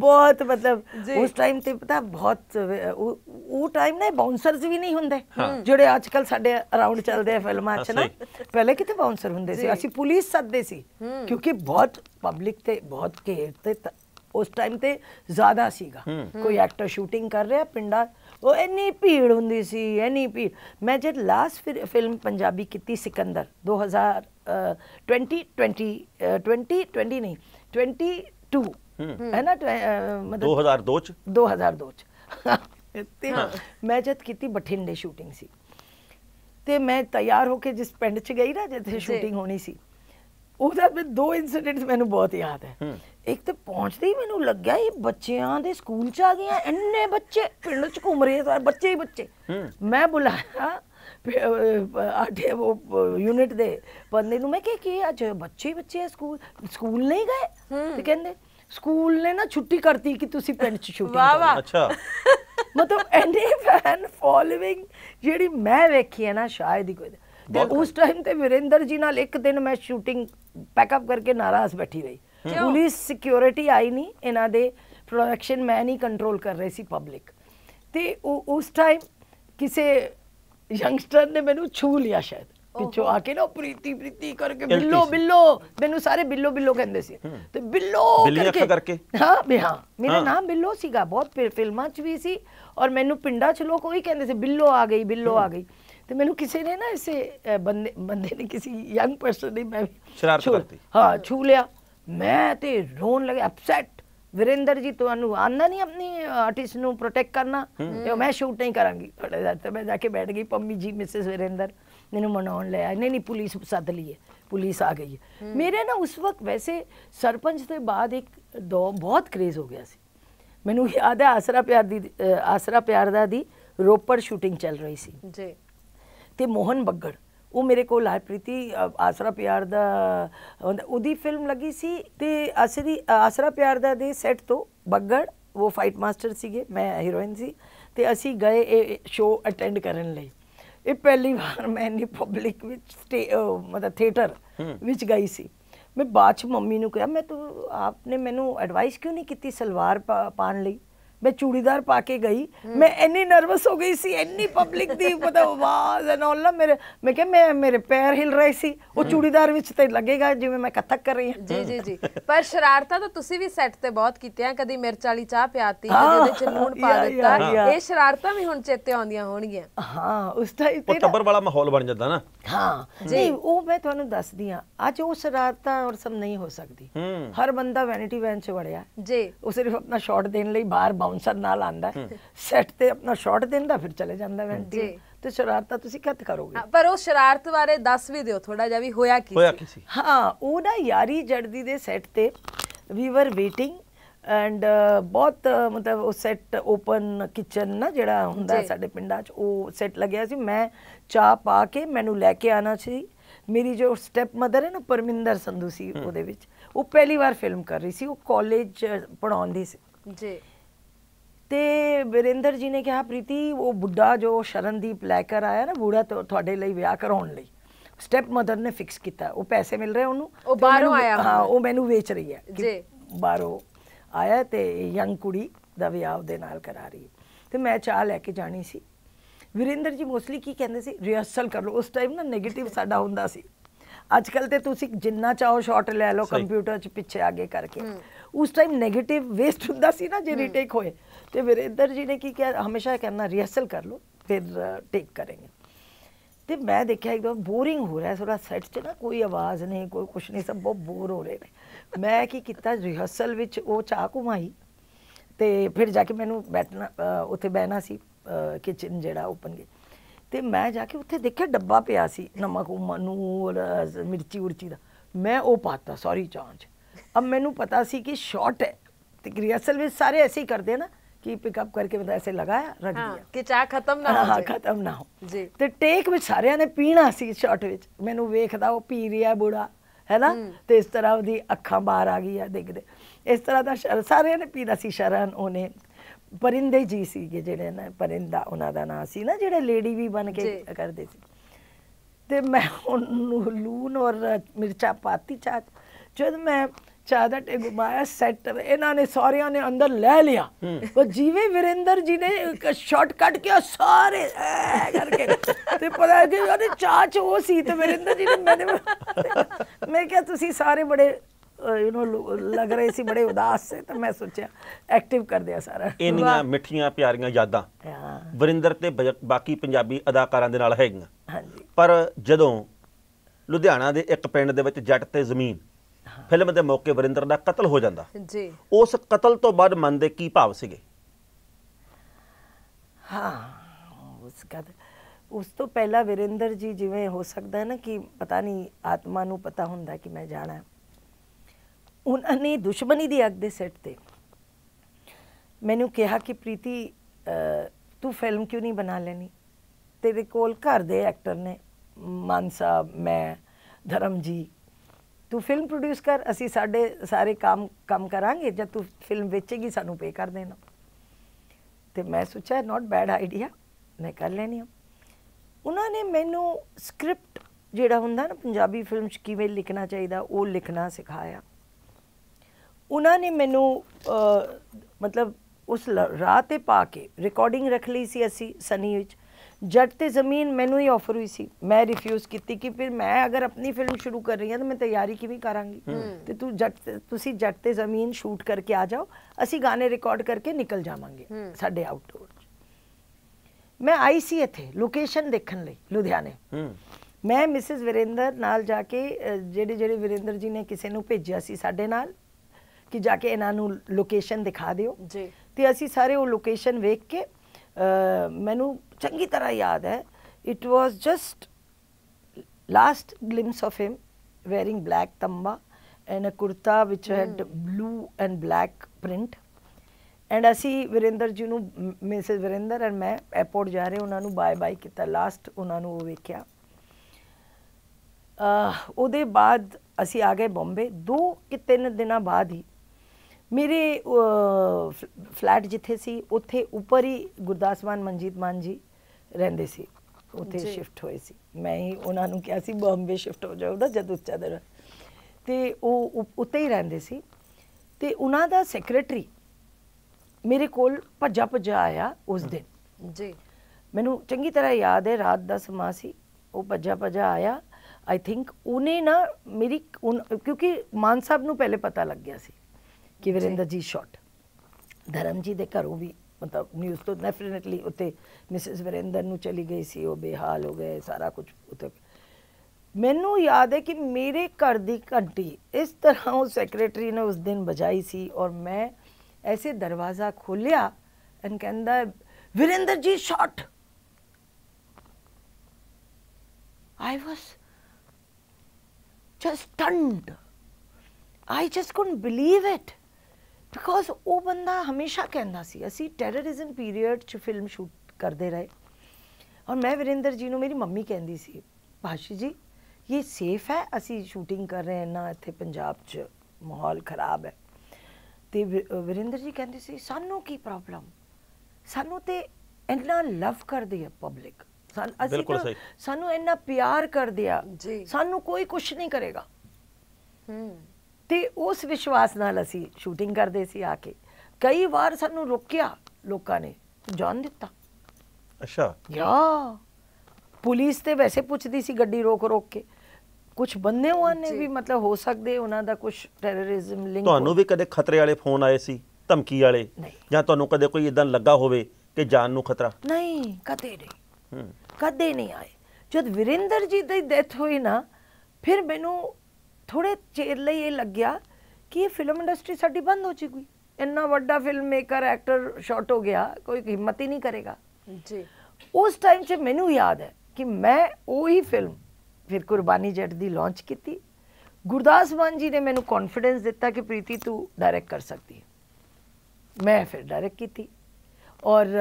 ਬਹੁਤ ਮਤਲਬ ਉਸ ਟਾਈਮ ਤੇ ਪਤਾ ਬਹੁਤ ਉਹ ਟਾਈਮ ਨਾ ਬਾਉਂਸਰਸ ਵੀ ਨਹੀਂ ਹੁੰਦੇ ਜਿਹੜੇ ਅੱਜ ਕੱਲ ਸਾਡੇ ਅਰਾਊਂਡ ਚੱਲਦੇ ਆ ਫਿਲਮਾਂ 'ਚ ਨਾ ਪਹਿਲੇ ਕਿਤੇ ਬਾਉਂਸਰ ਹੁੰਦੇ ਸੀ ਅਸੀਂ ਪੁਲਿਸ ਸੱਦਦੇ ਸੀ ਕਿਉਂਕਿ ਬਹੁਤ ਪਬਲਿਕ ਤੇ ਬਹੁਤ ਘੇਰ ਤੇ ਉਸ ਟਾਈਮ ਤੇ ਜ਼ਿਆਦਾ ਸੀਗਾ ਕੋਈ ਐਕਟਰ ਸ਼ੂਟਿੰਗ ਕਰ ਰਿਹਾ ਪਿੰਡਾ ਉਹ ਇੰਨੀ ਭੀੜ ਹੁੰਦੀ ਸੀ ਇੰਨੀ ਭੀੜ ਮੈਂ ਜਦ ਲਾਸਟ ਫਿਲਮ ਪੰਜਾਬੀ ਕੀਤੀ ਸਿਕੰਦਰ 2000 2020 2020 ਨਹੀਂ 22 ਹੈ ਨਾ ਮਤਲਬ 2002 ਚ 2002 ਚ ਤੇ ਮੈਂ ਜਦ ਕੀਤੀ ਬਠਿੰਡੇ ਸ਼ੂਟਿੰਗ ਸੀ ਤੇ ਮੈਂ ਤਿਆਰ ਹੋ ਕੇ ਜਿਸ ਪਿੰਡ ਚ ਗਈ ਨਾ ਜਿੱਥੇ ਸ਼ੂਟਿੰਗ ਹੋਣੀ ਸੀ ਉਹਦਾ ਮੈਂ ਦੋ ਇਨਸੀਡੈਂਟਸ ਮੈਨੂੰ ਬਹੁਤ ਯਾਦ ਹੈ ਇੱਕ ਤਾਂ ਪਹੁੰਚਦੇ ਹੀ ਮੈਨੂੰ ਲੱਗਿਆ ਇਹ ਬੱਚਿਆਂ ਦੇ ਸਕੂਲ ਚ ਆ ਗਏ ਇੰਨੇ ਬੱਚੇ ਪਿੰਡ ਚ ਘੁੰਮ ਰਹੇ ਸਾਰੇ ਬੱਚੇ ਹੀ ਬੱਚੇ ਮੈਂ ਬੁਲਾਇਆ ਆਠੇ ਉਹ ਯੂਨਿਟ ਦੇ ਬੰਦੇ ਨੂੰ ਮੈਂ ਕਿਹਾ ਕਿ ਅੱਜ ਬੱਚੇ ਹੀ ਬੱਚੇ ਆ ਸਕੂਲ ਸਕੂਲ ਨਹੀਂ ਗਏ ਤੇ ਕਹਿੰਦੇ ਸਕੂਲ ਨੇ ਨਾ ਛੁੱਟੀ ਕਰਤੀ ਕਿ ਤੁਸੀਂ ਪਿੰਡ ਚ ਸ਼ੂਟਿੰਗ ਵਾਹ ਵਾਹ ਅੱਛਾ ਮਤਲਬ ਐਨੇ ਫੈਨ ਫੋਲੋਇੰਗ ਜਿਹੜੀ ਮੈਂ ਵੇਖੀ ਹੈ ਨਾ ਸ਼ਾਇਦ ਹੀ ਕੋਈ ਤੇ ਉਸ ਟਾਈਮ ਤੇ ਵਿਰੇਂਦਰ ਜੀ ਨਾਲ ਇੱਕ ਦਿਨ ਮੈਂ ਸ਼ੂਟਿੰਗ ਪੈਕਅਪ ਕਰਕੇ ਨਾਰਾਜ਼ ਬੈਠੀ ਰਹੀ ਪੁਲਿਸ ਸਿਕਿਉਰਿਟੀ ਆਈ ਨਹੀਂ ਇਹਨਾਂ ਦੇ ਪ੍ਰੋਡਕਸ਼ਨ ਮੈਂ ਨਹੀਂ ਕੰਟਰੋਲ ਕਰ ਰਹੀ ਸੀ ਪਬਲਿਕ ਤੇ ਉਹ ਉਸ ਟਾਈਮ ਕਿਸੇ ਯੰਗਸਟਰ ਨੇ ਮੈਨੂੰ ਛੂ ਲਿਆ ਸ਼ਾਇਦ ਪਿੱਛੋਂ ਆ ਕੇ ਨਾ ਪ੍ਰੀਤੀ ਪ੍ਰੀਤੀ ਕਰਕੇ ਬਿੱਲੋ ਬਿੱਲੋ ਮੈਨੂੰ ਸਾਰੇ ਬਿੱਲੋ ਬਿੱਲੋ ਕਹਿੰਦੇ ਸੀ ਤੇ ਬਿੱਲੋ ਕਰਕੇ ਹਾਂ ਵੀ ਹਾਂ ਮੇਰਾ ਨਾਮ ਬਿੱਲੋ ਸੀਗਾ ਬਹੁਤ ਫਿਲਮਾਂ 'ਚ ਵੀ ਸੀ ਔਰ ਮੈਨੂੰ ਪਿੰਡਾਂ 'ਚ ਲੋਕ ਉਹੀ ਕਹਿੰਦੇ ਸੀ ਬਿੱਲੋ ਆ ਗਈ ਬਿੱਲੋ ਆ ਗਈ तो मैं किसी ने ना इसे बंदे बंदे ने किसी यंग पर्सन ने मैं छू हाँ छू लिया मैं तो रोन लगे अपसैट वीरेंद्र जी तो आंदा नहीं अपनी आर्टिस्ट नु प्रोटेक्ट करना हम्म। तो मैं शूट नहीं करांगी थोड़े तो मैं जाके बैठ गई पम्मी जी मिसिज वीरेंद्र मैंने मना लिया नहीं नहीं पुलिस सद ली है पुलिस आ गई है हम्म। मेरे ना उस वक्त वैसे सरपंच के बाद एक दो बहुत क्रेज हो गया मैनू याद है आसरा प्यार दी आसरा प्यार दी रोपड़ शूटिंग चल रही थी ਤੇ ਮੋਹਨ ਬੱਗੜ ਉਹ ਮੇਰੇ ਕੋਲ ਆਇ ਪ੍ਰੀਤੀ ਆਸਰਾ ਪਿਆਰ ਦਾ ਉਹਦੀ ਫਿਲਮ ਲੱਗੀ ਸੀ ਤੇ ਅਸਰੀ ਆਸਰਾ ਪਿਆਰ ਦਾ ਦੇ ਸੈੱਟ ਤੋਂ ਬੱਗੜ ਉਹ ਫਾਈਟ ਮਾਸਟਰ ਸੀਗੇ ਮੈਂ ਹੀਰੋਇਨ ਸੀ ਤੇ ਅਸੀਂ ਗਏ ਇਹ ਸ਼ੋਅ ਅਟੈਂਡ ਕਰਨ ਲਈ ਇਹ ਪਹਿਲੀ ਵਾਰ ਮੈਂ ਨਹੀਂ ਪਬਲਿਕ ਵਿੱਚ ਮਤਲਬ ਥੀਏਟਰ ਵਿੱਚ ਗਈ ਸੀ ਮੈਂ ਬਾਅਦ ਚ ਮੰਮੀ ਨੂੰ ਕਿਹਾ ਮੈਂ ਤੂੰ ਆਪਨੇ ਮੈਨੂੰ ਐਡਵਾਈਸ ਕਿਉਂ ਨਹੀਂ ਕੀਤੀ ਸਲਵਾਰ ਪਾਣ ਲਈ ਮੈਂ ਚੂੜੀਦਾਰ ਪਾ ਕੇ ਗਈ ਮੈਂ ਇੰਨੀ ਨਰਵਸ ਹੋ ਗਈ ਸੀ ਇੰਨੀ ਪਬਲਿਕ ਦੀ ਪਤਾ ਆਵਾਜ਼ ਐਨ ਆਲ ਨਾ ਮੇਰੇ ਮੈਂ ਕਿ ਮੈਂ ਮੇਰੇ ਪੈਰ ਹਿਲ ਰਹੇ ਸੀ ਉਹ ਚੂੜੀਦਾਰ ਵਿੱਚ ਤੇ ਲੱਗੇਗਾ ਜਿਵੇਂ ਮੈਂ ਕਥਕ ਕਰ ਰਹੀ ਹਾਂ ਜੀ ਜੀ ਜੀ ਪਰ ਸ਼ਰਾਰਤਾਂ ਤਾਂ ਤੁਸੀਂ ਵੀ ਸੈੱਟ ਤੇ ਬਹੁਤ ਕੀਤੀਆਂ ਕਦੀ ਮਿਰਚ ਵਾਲੀ ਚਾਹ ਪਿਆਤੀ ਕਦੀ ਉਹਦੇ ਚ ਲੂਣ ਪਾ ਦਿੱਤਾ ਇਹ ਸ਼ਰਾਰਤਾਂ ਵੀ ਹੁਣ ਚੇਤੇ ਆਉਂਦੀਆਂ ਹੋਣਗੀਆਂ ਹਾਂ ਉਸ ਟਾਈਮ ਤੇ ਟੱਬਰ ਵਾਲਾ ਮਾਹੌਲ ਬਣ ਜਾਂਦਾ ਨਾ ਹਾਂ ਜੀ ਉਹ ਮੈਂ ਤੁਹਾਨੂੰ ਦੱਸਦੀ ਆ ਅੱਜ ਉਹ ਸ਼ਰਾਰਤਾਂ ਔਰ ਸਭ ਨਹੀਂ ਹੋ ਸਕਦੀ ਹਰ ਬੰਦਾ ਵੈਨਿਟੀ ਵੈਨ ਚ ਵੜਿਆ ਜੀ ਉਹ ਸਿਰਫ ਆਪਣਾ ਸ਼ਾਟ ਦੇਣ ਲਈ ਬਾਹਰ ਬਾਹਰ ਬਾਉਂਸਰ ਨਾਲ ਆਂਦਾ ਸੈੱਟ ਤੇ ਆਪਣਾ ਸ਼ਾਟ ਦਿੰਦਾ ਫਿਰ ਚਲੇ ਜਾਂਦਾ ਵੈਂਟੀ ਤੇ ਸ਼ਰਾਰਤਾਂ ਤੁਸੀਂ ਘੱਟ ਕਰੋਗੇ ਪਰ ਉਹ ਸ਼ਰਾਰਤ ਬਾਰੇ ਦੱਸ ਵੀ ਦਿਓ ਥੋੜਾ ਜਿਹਾ ਵੀ ਹੋਇਆ ਕੀ ਹੋਇਆ ਕੀ ਸੀ ਹਾਂ ਉਹ ਨਾ ਯਾਰੀ ਜੜਦੀ ਦੇ ਸੈੱਟ ਤੇ ਵੀ ਵਰ ਵੇਟਿੰਗ ਐਂਡ ਬਹੁਤ ਮਤਲਬ ਉਹ ਸੈੱਟ ਓਪਨ ਕਿਚਨ ਨਾ ਜਿਹੜਾ ਹੁੰਦਾ ਸਾਡੇ ਪਿੰਡਾਂ 'ਚ ਉਹ ਸੈੱਟ ਲੱਗਿਆ ਸੀ ਮੈਂ ਚਾਹ ਪਾ ਕੇ ਮੈਨੂੰ ਲੈ ਕੇ ਆਣਾ ਸੀ ਮੇਰੀ ਜੋ ਸਟੈਪ ਮਦਰ ਹੈ ਨਾ ਪਰਮਿੰਦਰ ਸੰਧੂ ਸੀ ਉਹਦੇ ਵਿੱਚ ਉਹ ਪਹਿਲੀ ਵਾਰ ਫਿਲਮ ਕਰ ਰਹੀ ਸੀ ਉਹ ਕਾਲਜ ਪੜਾਉਂਦੀ ਸੀ ਜੀ ਤੇ ਵਿਰਿੰਦਰ ਜੀ ਨੇ ਕਿਹਾ ਪ੍ਰੀਤੀ ਉਹ ਬੁੱਢਾ ਜੋ ਸ਼ਰਨਦੀਪ ਲੈ ਕੇ ਆਇਆ ਨਾ ਬੁੱਢਾ ਤੁਹਾਡੇ ਲਈ ਵਿਆਹ ਕਰਾਉਣ ਲਈ ਸਟੈਪ ਮਦਰ ਨੇ ਫਿਕਸ ਕੀਤਾ ਉਹ ਪੈਸੇ ਮਿਲ ਰਹੇ ਉਹਨੂੰ ਉਹ ਬਾਹਰੋਂ ਆਇਆ ਹਾਂ ਉਹ ਮੈਨੂੰ ਵੇਚ ਰਹੀ ਹੈ ਜੀ ਬਾਹਰੋਂ ਆਇਆ ਤੇ ਯੰਗ ਕੁੜੀ ਦਾ ਵਿਆਹ ਦੇ ਨਾਲ ਕਰਾ ਰਹੀ ਤੇ ਮੈਂ ਚਾਹ ਲੈ ਕੇ ਜਾਣੀ ਸੀ ਵਿਰਿੰਦਰ ਜੀ ਮੋਸਲੀ ਕੀ ਕਹਿੰਦੇ ਸੀ ਰਿਹਰਸਲ ਕਰ ਲਓ ਉਸ ਟਾਈਮ ਨਾ 네ਗੇਟਿਵ ਸਾਡਾ ਹੁੰਦਾ ਸੀ ਅੱਜ ਕੱਲ ਤੇ ਤੁਸੀਂ ਜਿੰਨਾ ਚਾਹੋ ਸ਼ਾਟ ਲੈ ਲਓ ਕੰਪਿਊਟਰ 'ਚ ਪਿੱਛੇ ਅੱਗੇ ਕਰਕੇ ਉਸ ਟਾਈਮ 네ਗੇਟਿਵ ਵੇਸਟ ਹੁੰਦਾ ਸੀ ਨਾ ਜੇ ਰੀਟੇਕ ਹੋਏ ਤੇ ਵਿਰੇਂਦਰ ਜੀ ਨੇ ਕੀ ਕਿਹਾ ਹਮੇਸ਼ਾ ਕਹਿੰਦਾ ਰਿਹਰਸਲ ਕਰ ਲਓ ਫਿਰ ਟੇਕ ਕਰਾਂਗੇ ਤੇ ਮੈਂ ਦੇਖਿਆ ਇੱਕਦਮ ਬੋਰਿੰਗ ਹੋ ਰਿਹਾ ਥੋੜਾ ਸੈਟ 'ਚ ਨਾ ਕੋਈ ਆਵਾਜ਼ ਨਹੀਂ ਕੋਈ ਕੁਛ ਨਹੀਂ ਸਭ ਬਹੁਤ ਬੋਰ ਹੋ ਰਹੇ ਨੇ ਮੈਂ ਕੀ ਕੀਤਾ ਰਿਹਰਸਲ ਵਿੱਚ ਉਹ ਚਾਹ ਘੁਮਾਈ ਤੇ ਫਿਰ ਜਾ ਕੇ ਮੈਨੂੰ ਬੈਠਣਾ ਉੱਥੇ ਬਹਿਣਾ ਸੀ ਕਿਚਨ ਜਿਹੜਾ ਓਪਨ ਗਿਆ ਤੇ ਮੈਂ ਜਾ ਕੇ ਉੱਥੇ ਦੇਖਿਆ ਡੱਬਾ ਪਿਆ ਸੀ ਨਮਕ ਮਨੂਰ ਮਿਰਚੀ ਉਰਚੀ ਦਾ ਮੈਂ ਉਹ ਪਾਤਾ ਸੌਰੀ ਚਾਂਚ ਅਬ ਮੈਨੂੰ ਪਤਾ ਸੀ ਕਿ ਸ਼ਾਰਟ ਹੈ ਤੇ ਰਿਹਰਸਲ ਵਿੱਚ ਸਾਰੇ ਐਸੇ ਹੀ ਕਰਦੇ ਨਾ कि पिकअप ਕਰਕੇ ਬੰਦਾ ਐਸੇ ਲਗਾਇਆ ਰੱਖ ਦਿਆ ਕਿ ਚਾਹ ਖਤਮ ਨਾ ਹੋ ਹਾਂ ਜਾਏ ਖਤਮ ਨਾ ਹੋ ਜੀ ਤੇ ਟੇਕ ਵਿੱਚ ਸਾਰਿਆਂ ਨੇ ਪੀਣਾ ਸੀ ਸ਼ਾਟ ਵਿੱਚ ਮੈਨੂੰ ਵੇਖਦਾ ਉਹ ਪੀ ਰਿਹਾ ਬੁੜਾ ਹੈਨਾ ਤੇ ਇਸ ਤਰ੍ਹਾਂ ਉਹਦੀ ਅੱਖਾਂ ਬਾਹਰ ਆ ਗਈਆਂ ਦੇਖਦੇ ਇਸ ਤਰ੍ਹਾਂ ਦਾ ਸ਼ਰ- ਸਾਰਿਆਂ ਨੇ ਪੀਣਾ ਸੀ ਸ਼ਰਨ ਉਹਨੇ ਪਰਿੰਦੇ ਜੀ ਸੀ ਜਿਹੜੇ ਨਾ ਪਰਿੰਦਾ ਉਹਨਾਂ ਦਾ ਨਾਂ ਸੀ ਨਾ ਜਿਹੜੇ ਲੇਡੀ ਵੀ ਬਣ ਕੇ ਕਰਦੇ ਸੀ ਤੇ ਮੈਂ ਉਹਨੂੰ ਲੂਨ ਔਰ ਮਿਰਚਾ ਪਾਤੀ ਚਾਹ ਜਦ ਮੈਂ ਚਾਦਰ ਤੇ ਘੁਮਾਇਆ ਸੈੱਟ ਇਹਨਾਂ ਨੇ ਸਾਰਿਆਂ ਨੇ ਅੰਦਰ ਲੈ ਲਿਆ ਉਹ ਜੀਵੇ ਵਿਰਿੰਦਰ ਜੀ ਨੇ ਇੱਕ ਸ਼ਾਟ ਕੱਟ ਕੇ ਸਾਰੇ ਕਰਕੇ ਤੇ ਪਤਾ ਹੈ ਕਿ ਉਹਨੇ ਚਾਚ ਉਹ ਸੀ ਤੇ ਵਿਰਿੰਦਰ ਜੀ ਨੇ ਮੈਨੇ ਮੈਂ ਕਿਹਾ ਤੁਸੀਂ ਸਾਰੇ ਬੜੇ ਯੂ نو ਲੱਗ ਰਹੇ ਸੀ ਬੜੇ ਉਦਾਸ ਸੇ ਤਾਂ ਮੈਂ ਸੋਚਿਆ ਐਕਟਿਵ ਕਰ ਦਿਆ ਸਾਰਾ ਇੰਨੀਆਂ ਮਿੱਠੀਆਂ ਪਿਆਰੀਆਂ ਯਾਦਾਂ ਵਿਰਿੰਦਰ ਤੇ ਬਾਕੀ ਪੰਜਾਬੀ ਅਦਾਕਾਰਾਂ ਦੇ ਨਾਲ ਹੈਗੀਆਂ ਹਾਂਜੀ ਪਰ ਜਦੋਂ ਲੁਧਿਆਣਾ ਦੇ ਇੱਕ ਪਿੰਡ ਦੇ ਵਿੱਚ ਜੱਟ ਤੇ ਜ਼ਮੀਨ ਫਿਲਮ ਦੇ ਮੌਕੇ ਵਰਿੰਦਰ ਦਾ ਕਤਲ ਹੋ ਜਾਂਦਾ ਜੀ ਉਸ ਕਤਲ ਤੋਂ ਬਾਅਦ ਮਨ ਦੇ ਕੀ ਭਾਵ ਸੀਗੇ ਹਾਂ ਉਸ ਕਦ ਉਸ ਤੋਂ ਪਹਿਲਾਂ ਵਿਰਿੰਦਰ ਜੀ ਜਿਵੇਂ ਹੋ ਸਕਦਾ ਹੈ ਨਾ ਕਿ ਪਤਾ ਨਹੀਂ ਆਤਮਾ ਨੂੰ ਪਤਾ ਹੁੰਦਾ ਕਿ ਮੈਂ ਜਾਣਾ ਉਹਨਾਂ ਨੇ ਦੁਸ਼ਮਣੀ ਦੀ ਅੱਗ ਦੇ ਸੈੱਟ ਤੇ ਮੈਨੂੰ ਕਿਹਾ ਕਿ ਪ੍ਰੀਤੀ ਤੂੰ ਫਿਲਮ ਕਿਉਂ ਨਹੀਂ ਬਣਾ ਲੈਣੀ ਤੇਰੇ ਕੋਲ ਘਰ ਦੇ ਐਕਟਰ ਨੇ ਮਾਨ ਸਾਹਿਬ ਮੈਂ ਧਰਮ ਜੀ ਤੂੰ ਫਿਲਮ ਪ੍ਰੋਡਿਊਸ ਕਰ ਅਸੀਂ ਸਾਡੇ ਸਾਰੇ ਕੰਮ ਕੰਮ ਕਰਾਂਗੇ ਜਦ ਤੂੰ ਫਿਲਮ ਵੇਚੇਗੀ ਸਾਨੂੰ ਪੇ ਕਰ ਦੇਣਾ ਤੇ ਮੈਂ ਸੋਚਿਆ ਨਾਟ ਬੈਡ ਆਈਡੀਆ ਮੈਂ ਕਰ ਲੈਣੀ ਆ ਉਹਨਾਂ ਨੇ ਮੈਨੂੰ ਸਕ੍ਰਿਪਟ ਜਿਹੜਾ ਹੁੰਦਾ ਨਾ ਪੰਜਾਬੀ ਫਿਲਮ 'ਚ ਕਿਵੇਂ ਲਿਖਣਾ ਚਾਹੀਦਾ ਉਹ ਲਿਖਣਾ ਸਿਖਾਇਆ ਉਹਨਾਂ ਨੇ ਮੈਨੂੰ ਮਤਲਬ ਉਸ ਰਾਤੇ ਤੇ ਪਾ ਕੇ ਰਿਕਾਰਡਿੰਗ ਰੱਖ ਲਈ ਸੀ ਅਸੀਂ ਸਨੀ ਵਿੱਚ ਜੱਟ ਤੇ ਜ਼ਮੀਨ ਮੈਨੂੰ ਹੀ ਆਫਰ ਹੋਈ ਸੀ ਮੈਂ ਰਿਫਿਊਜ਼ ਕੀਤੀ ਕਿ ਫਿਰ ਮੈਂ ਅਗਰ ਆਪਣੀ ਫਿਲਮ ਸ਼ੁਰੂ ਕਰ ਰਹੀ ਹਾਂ ਤਾਂ ਮੈਂ ਤਿਆਰੀ ਕਿਵੇਂ ਕਰਾਂਗੀ ਤੇ ਤੂੰ ਜੱਟ ਤੁਸੀਂ ਜੱਟ ਤੇ ਜ਼ਮੀਨ ਸ਼ੂਟ ਕਰਕੇ ਆ ਜਾਓ ਅਸੀਂ ਗਾਣੇ ਰਿਕਾਰਡ ਕਰਕੇ ਨਿਕਲ ਜਾਵਾਂਗੇ ਸਾਡੇ ਆਊਟਡੋਰ ਮੈਂ ਆਈ ਸੀ ਇੱਥੇ ਲੋਕੇਸ਼ਨ ਦੇਖਣ ਲਈ ਲੁਧਿਆਣੇ ਮੈਂ ਮਿਸਿਸ ਵਿਰੇਂਦਰ ਨਾਲ ਜਾ ਕੇ ਜਿਹੜੇ ਜਿਹੜੇ ਵਿਰੇਂਦਰ ਜੀ ਨੇ ਕਿਸੇ ਨੂੰ ਭੇਜਿਆ ਸੀ ਸਾਡੇ ਨਾਲ ਕਿ ਜਾ ਕੇ ਇਹਨਾਂ ਨੂੰ ਲੋਕੇਸ਼ਨ ਦਿਖਾ ਦਿਓ ਜੀ ਤੇ ਅਸੀਂ ਸਾਰੇ ਉਹ ਲੋਕੇਸ਼ਨ ਵੇਖ ਕੇ ਮੈਨੂੰ ਚੰਗੀ ਤਰ੍ਹਾਂ ਯਾਦ ਹੈ it was just last glimpse of him wearing black tamba and a kurta ਵਿਚ had blue and black print and ਅਸੀਂ ਵਿਰਿੰਦਰ ਜੀ ਨੂੰ ਮਿਸਿਸ ਵਿਰਿੰਦਰ ਐਂਡ ਮੈਂ ਐਪੋਰਟ ਜਾ ਰਹੇ ਉਹਨਾਂ ਨੂੰ ਬਾਏ ਬਾਏ ਕੀਤਾ ਲਾਸਟ ਉਹਨਾਂ ਨੂੰ ਉਹ ਵੇਖਿਆ ਉਹਦੇ ਬਾਅਦ ਅਸੀਂ ਆ ਗਏ ਬੰਬੇ ਦੋ ਕਿ ਤਿੰਨ ਦਿਨਾਂ ਬਾਅਦ ਹੀ ਮੇਰੇ ਫਲੈਟ ਜਿੱਥੇ ਸੀ ਉੱਥੇ ਉੱਪਰ ਹੀ ਗੁਰਦਾਸ ਮਾਨ ਮਨਜੀਤ ਮਾਨ ਜੀ ਰਹਿੰਦੇ ਸੀ ਉੱਥੇ ਸ਼ਿਫਟ ਹੋਏ ਸੀ ਮੈਂ ਹੀ ਉਹਨਾਂ ਨੂੰ ਕਿਹਾ ਸੀ ਬੰਬੇ ਸ਼ਿਫਟ ਹੋ ਜਾਓ ਦਾ ਜਦ ਉੱਚਾ ਦਰ ਤੇ ਉਹ ਉੱਤੇ ਹੀ ਰਹਿੰਦੇ ਸੀ ਤੇ ਉਹਨਾਂ ਦਾ ਸੈਕਟਰੀ ਮੇਰੇ ਕੋਲ ਭੱਜਾ ਭੱਜਾ ਆਇਆ ਉਸ ਦਿਨ ਜੀ ਮੈਨੂੰ ਚੰਗੀ ਤਰ੍ਹਾਂ ਯਾਦ ਹੈ ਰਾਤ ਦਾ ਸਮਾਂ ਸੀ ਉਹ ਭੱਜਾ ਭੱਜਾ ਆਇਆ ਆਈ ਥਿੰਕ ਉਹਨੇ ਨਾ ਮੇਰੀ ਕਿਉਂਕਿ ਮਾਨ ਸਾਹਿਬ ਨੂੰ ਪਹਿਲੇ ਪਤਾ ਲੱਗ ਗਿਆ ਸੀ ਕਿ ਜੀ ਸ਼ਾਟ ਧਰਮ ਜੀ ਦੇ ਘਰੋਂ ਵੀ ਮਤਲਬ ਨਿਊਜ਼ ਤੋਂ ਡੈਫੀਨਿਟਲੀ ਉੱਤੇ ਮਿਸਿਸ ਵਿਰਿੰਦਰ ਨੂੰ ਚਲੀ ਗਈ ਸੀ ਉਹ ਬੇਹਾਲ ਹੋ ਗਏ ਸਾਰਾ ਕੁਝ ਉੱਤੇ ਮੈਨੂੰ ਯਾਦ ਹੈ ਕਿ ਮੇਰੇ ਘਰ ਦੀ ਘੰਟੀ ਇਸ ਤਰ੍ਹਾਂ ਉਹ ਸੈਕਟਰੀ ਨੇ ਉਸ ਦਿਨ ਵਜਾਈ ਸੀ ਔਰ ਮੈਂ ਐਸੇ ਦਰਵਾਜ਼ਾ ਖੋਲਿਆ ਐਂ ਕਹਿੰਦਾ Virinder ji shot I was just stunned I just couldn't believe it because ਉਹ ਬੰਦਾ ਹਮੇਸ਼ਾ ਕਹਿੰਦਾ ਸੀ ਅਸੀਂ ਟੈਰਰਿਜ਼ਮ ਪੀਰੀਅਡ 'ਚ ਫਿਲਮ ਸ਼ੂਟ ਕਰਦੇ ਰਹੇ ਔਰ ਮੈਂ ਵਿਰਿੰਦਰ ਜੀ ਨੂੰ ਮੇਰੀ ਮੰਮੀ ਕਹਿੰਦੀ ਸੀ ਬਾਸ਼ੀ ਜੀ ਇਹ ਸੇਫ ਹੈ ਅਸੀਂ ਸ਼ੂਟਿੰਗ ਕਰ ਰਹੇ ਹਾਂ ਨਾ ਇੱਥੇ ਪੰਜਾਬ 'ਚ ਮਾਹੌਲ ਖਰਾਬ ਹੈ ਤੇ ਵਿਰਿੰਦਰ ਜੀ ਕਹਿੰਦੇ ਸੀ ਸਾਨੂੰ ਕੀ ਪ੍ਰੋਬਲਮ ਸਾਨੂੰ ਤੇ ਇੰਨਾ ਲਵ ਕਰਦੀ ਹੈ ਪਬਲਿਕ ਅਸੀਂ ਸਾਨੂੰ ਇੰਨਾ ਪਿਆਰ ਕਰਦੀ ਆ ਸਾਨੂੰ ਕੋਈ ਕੁਝ ਨਹੀਂ ਕਰੇਗਾ ਹੂੰ ਤੇ ਉਸ ਵਿਸ਼ਵਾਸ ਨਾਲ ਅਸੀਂ ਸ਼ੂਟਿੰਗ ਕਰਦੇ ਸੀ ਆ ਕੇ ਕਈ ਵਾਰ ਸਾਨੂੰ ਰੋਕਿਆ ਲੋਕਾਂ ਨੇ ਜਾਣ ਦਿੱਤਾ ਅੱਛਾ ਯਾ ਪੁਲਿਸ ਤੇ ਵੈਸੇ ਪੁੱਛਦੀ ਸੀ ਗੱਡੀ ਰੋਕ ਰੋਕ ਕੇ ਕੁਝ ਬੰਦੇ ਉਹਨਾਂ ਨੇ ਵੀ ਮਤਲਬ ਹੋ ਸਕਦੇ ਉਹਨਾਂ ਦਾ ਕੁਝ ਟੈਰਰਿਜ਼ਮ ਲਿੰਕ ਤੁਹਾਨੂੰ ਵੀ ਕਦੇ ਖਤਰੇ ਵਾਲੇ ਫੋਨ ਆਏ ਸੀ ਧਮਕੀ ਵਾਲੇ ਜਾਂ ਤੁਹਾਨੂੰ ਕਦੇ ਕੋਈ ਇਦਾਂ ਲੱਗਾ ਹੋਵੇ ਕਿ ਜਾਨ ਨੂੰ ਖਤਰਾ ਨਹੀਂ ਕਦੇ ਨਹੀਂ ਕਦੇ ਨਹੀਂ ਆਏ ਜਦ ਵਿਰਿੰਦਰ ਜੀ ਦੀ ਡੈਥ ਹੋਈ ਨਾ ਫਿਰ ਮੈਨੂੰ ਥੋੜੇ ਚਿਰ ਲਈ ਇਹ ਲੱਗਿਆ ਕਿ ਇਹ ਫਿਲਮ ਇੰਡਸਟਰੀ ਸਾਡੀ ਬੰਦ ਹੋ ਚੁੱਕੀ ਇੰਨਾ ਵੱਡਾ ਫਿਲਮ ਮੇਕਰ ਐਕਟਰ ਸ਼ਾਰਟ ਹੋ ਗਿਆ ਕੋਈ ਹਿੰਮਤ ਹੀ ਨਹੀਂ ਕਰੇਗਾ ਜੀ ਉਸ ਟਾਈਮ 'ਚ ਮੈਨੂੰ ਯਾਦ ਹੈ ਕਿ ਮੈਂ ਉਹੀ ਫਿਲਮ ਫਿਰ ਕੁਰਬਾਨੀ ਜੱਟ ਦੀ ਲਾਂਚ ਕੀਤੀ ਗੁਰਦਾਸ ਮਾਨ ਜੀ ਨੇ ਮੈਨੂੰ ਕੌਨਫੀਡੈਂਸ ਦਿੱਤਾ ਕਿ ਪ੍ਰੀਤੀ ਤੂੰ ਡਾਇਰੈਕਟ ਕਰ ਸਕਦੀ ਹੈ ਮੈਂ ਫਿਰ ਡਾਇਰੈਕਟ ਕੀਤੀ ਔਰ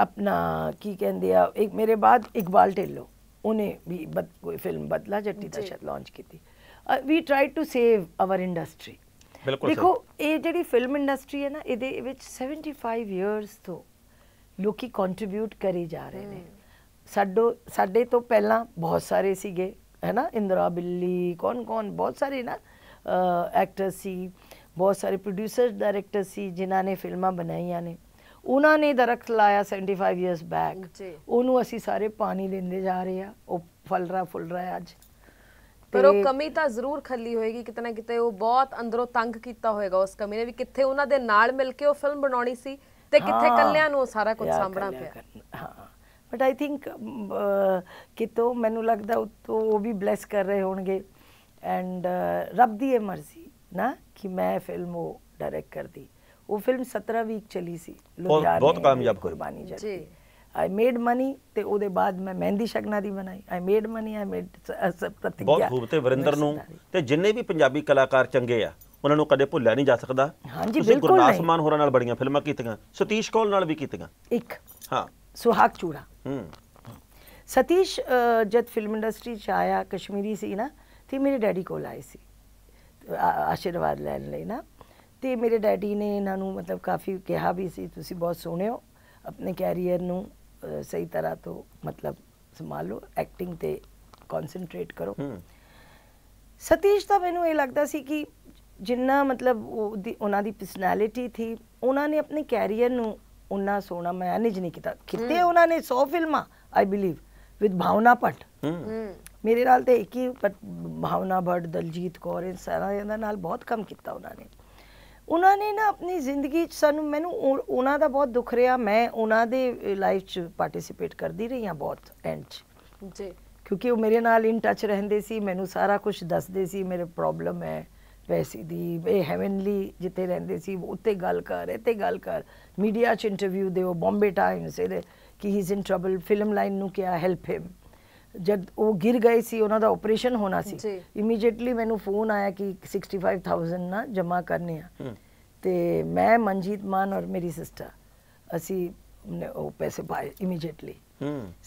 ਆਪਣਾ ਕੀ ਕਹਿੰਦੇ ਆ ਇੱਕ ਮੇਰੇ ਬਾਅਦ ਇਕਬਾਲ ਢਿੱਲੋਂ ਉਹਨੇ ਵੀ ਕੋਈ ਫਿਲਮ ਬਦਲਾ ਜੱਟੀ ਦਾ ਸ਼ਾਇਦ ਲਾਂਚ ਕੀਤੀ we tried to save our industry ਦੇਖੋ ਇਹ ਜਿਹੜੀ ਫਿਲਮ ਇੰਡਸਟਰੀ ਹੈ ਨਾ ਇਹਦੇ ਵਿੱਚ 75 ਇਅਰਸ ਤੋਂ ਲੋਕੀ ਕੰਟਰੀਬਿਊਟ ਕਰੀ ਜਾ ਰਹੇ ਨੇ ਸਾਡੋ ਸਾਡੇ ਤੋਂ ਪਹਿਲਾਂ ਬਹੁਤ ਸਾਰੇ ਸੀਗੇ ਹੈ ਨਾ ਇੰਦਰਾ ਬਿੱਲੀ ਕੌਣ ਕੌਣ ਬਹੁਤ ਸਾਰੇ ਨਾ ਐਕਟਰ ਸੀ ਬਹੁਤ ਸਾਰੇ ਪ੍ਰੋਡਿਊਸਰ ਡਾਇਰੈਕਟਰ ਸੀ ਜਿਨ੍ਹਾਂ ਨੇ ਫਿਲਮਾਂ ਬਣਾਈਆਂ ਨੇ ਉਹਨਾਂ ਨੇ ਦਰਖਤ ਲਾਇਆ 75 ਇਅਰਸ ਬੈਕ ਉਹਨੂੰ ਅਸੀਂ ਸਾਰੇ ਪਾਣੀ ਦਿੰਦੇ ਜਾ ਰਹੇ ਆ ਉਹ ਫਲ ਰਿਹਾ ਫੁੱਲ ਰਿਹਾ ਅੱਜ ਪਰ ਉਹ ਕਮੀ ਤਾਂ ਜ਼ਰੂਰ ਖੱਲੀ ਹੋਏਗੀ ਕਿਤਨਾ ਕਿਤੇ ਉਹ ਬਹੁਤ ਅੰਦਰੋਂ ਤੰਗ ਕੀਤਾ ਹੋਏਗਾ ਉਸ ਕਮੀ ਨੇ ਵੀ ਕਿੱਥੇ ਉਹਨਾਂ ਦੇ ਨਾਲ ਮਿਲ ਕੇ ਉਹ ਫਿਲਮ ਬਣਾਉਣੀ ਸੀ ਤੇ ਕਿੱਥੇ ਕੱਲਿਆਂ ਨੂੰ ਸਾਰਾ ਕੁਝ ਸਾਂਭਣਾ ਪਿਆ ਹਾਂ ਬਟ ਆਈ ਥਿੰਕ ਕਿਤੋਂ ਮੈਨੂੰ ਲੱਗਦਾ ਉਹ ਵੀ ਬਲੈਸ ਕਰ ਰਹੇ ਹੋਣਗੇ ਐਂਡ ਰੱਬ ਦੀ ਇਹ ਮਰਜ਼ੀ ਨਾ ਕਿ ਮੈਂ ਫਿਲਮ ਉਹ ਡਾਇਰੈਕਟ ਕਰਦੀ ਉਹ ਫਿਲਮ 17 ਵੀਕ ਚਲੀ ਸੀ ਲੋਕ ਬਹੁਤ ਕਾਮਯਾਬ ਕੁਰਬਾਨੀ ਜੀ ਆਈ ਮੇਡ ਮਨੀ ਤੇ ਉਹਦੇ ਬਾਅਦ ਮੈਂ ਮਹਿੰਦੀ ਸ਼ਗਨਾ ਦੀ ਬਣਾਈ I made money I made Pratigya ਬਹੁਤ ਖੂਬ ਤੇ ਵਰਿੰਦਰ ਨੂੰ ਤੇ ਜਿੰਨੇ ਵੀ ਪੰਜਾਬੀ ਕਲਾਕਾਰ ਚੰਗੇ ਆ ਉਹਨਾਂ ਨੂੰ ਕਦੇ ਭੁੱਲਿਆ ਨਹੀਂ ਜਾ ਸਕਦਾ ਹਾਂਜੀ ਬਿਲਕੁਲ ਨਹੀਂ ਗੁਰਦਾਸ ਮਾਨ ਹੋਰਾਂ ਨਾਲ ਬੜੀਆਂ ਫਿਲਮਾਂ ਕੀਤੀਆਂ ਸਤੀਸ਼ ਕੌਲ ਨਾਲ ਵੀ ਕੀਤੀਆਂ ਇੱਕ ਹਾਂ ਸੁਹਾਗ ਚੂੜਾ ਹੂੰ ਸਤੀਸ਼ ਜਦ ਫਿਲਮ ਇੰਡਸਟਰੀ ਚ ਆਇਆ ਕਸ਼ਮੀਰੀ ਸੀ ਨਾ ਤੇ ਮੇਰੇ ਡੈਡੀ ਕੋਲ ਆਏ ਸੀ ਆਸ਼ੀਰਵਾਦ ਲੈਣ ਲਈ ਨਾ ਤੇ ਮੇਰੇ ਡੈਡੀ ਨੇ ਇਹਨਾਂ ਨੂੰ ਮਤਲਬ ਕਾਫੀ ਕਿਹਾ ਵੀ ਸੀ ਤੁਸੀਂ ਬਹੁਤ ਸੋਹਣੇ ਹੋ ਆਪਣੇ ਕੈਰੀਅਰ ਨੂੰ ਸਹੀ ਤਰ੍ਹਾਂ ਤੋਂ ਮਤਲਬ ਸੰਭਾਲੋ ਐਕਟਿੰਗ ਤੇ ਕਨਸੈਂਟਰੇਟ ਕਰੋ ਸਤੀਸ਼ ਤਾਂ ਮੈਨੂੰ ਇਹ ਲੱਗਦਾ ਸੀ ਕਿ ਜਿੰਨਾ ਮਤਲਬ ਉਹਨਾਂ ਦੀ ਪਰਸਨੈਲਿਟੀ ਥੀ ਉਹਨਾਂ ਨੇ ਆਪਣੇ ਕੈਰੀਅਰ ਨੂੰ ਉਹਨਾਂ ਸੋਨਾ ਮੈਨੇਜ ਨਹੀਂ ਕੀਤਾ ਕਿਤੇ ਉਹਨਾਂ ਨੇ 100 ਫਿਲਮਾਂ ਆਈ ਬਿਲੀਵ ਵਿਦ ਭਾਵਨਾ ਪਟ ਮੇਰੇ ਨਾਲ ਤੇ ਇੱਕ ਹੀ ਭਾਵਨਾ ਭੱਟ ਦਲਜੀਤ ਕੌਰ ਇਹ ਸਾਰਿਆਂ ਦੇ ਨਾਲ ਬਹੁਤ ਕੰਮ ਕੀਤਾ ਉਹਨਾਂ ਨੇ ਉਹਨਾਂ ਨੇ ਨਾ ਆਪਣੀ ਜ਼ਿੰਦਗੀ 'ਚ ਸਾਨੂੰ ਮੈਨੂੰ ਉਹਨਾਂ ਦਾ ਬਹੁਤ ਦੁੱਖ ਰਿਹਾ ਮੈਂ ਉਹਨਾਂ ਦੇ ਲਾਈਫ 'ਚ ਪਾਰਟਿਸਿਪੇਟ ਕਰਦੀ ਰਹੀ ਹਾਂ ਬਹੁਤ ਐਂਡ 'ਚ ਜੀ ਕਿਉਂਕਿ ਉਹ ਮੇਰੇ ਨਾਲ ਇਨ ਟੱਚ ਰਹਿੰਦੇ ਸੀ ਮੈਨੂੰ ਸਾਰਾ ਕੁਝ ਦੱਸਦੇ ਸੀ ਮੇਰੇ ਪ੍ਰੋਬਲਮ ਹੈ ਵੈਸੀ ਦੀ ਇਹ ਹੈਵਨਲੀ ਜਿੱਥੇ ਰਹਿੰਦੇ ਸੀ ਉੱਤੇ ਗੱਲ ਕਰ ਇੱਥੇ ਗੱਲ ਕਰ ਮੀਡੀਆ 'ਚ ਇੰਟਰਵਿਊ ਦੇ ਉਹ ਬੰਬੇ ਟਾਈਮਸ ਇਹਦੇ ਕਿ he is in trouble film line ਨੂੰ ਕਿਹਾ ਹੈਲਪ ਹਿਮ ਜਦ ਉਹ ਗਿਰ ਗਏ ਸੀ ਉਹਨਾਂ ਦਾ ਆਪਰੇਸ਼ਨ ਹੋਣਾ ਸੀ ਇਮੀਡੀਏਟਲੀ ਮੈਨੂੰ ਫੋਨ ਆਇਆ ਕਿ 65000 ਨਾ ਜਮਾ ਕਰਨੇ ਆ ਤੇ ਮੈਂ ਮਨਜੀਤ ਮਾਨ ਔਰ ਮੇਰੀ ਸਿਸਟਰ ਅਸੀਂ ਉਹ ਪੈਸੇ ਪਾਏ ਇਮੀਡੀਏਟਲੀ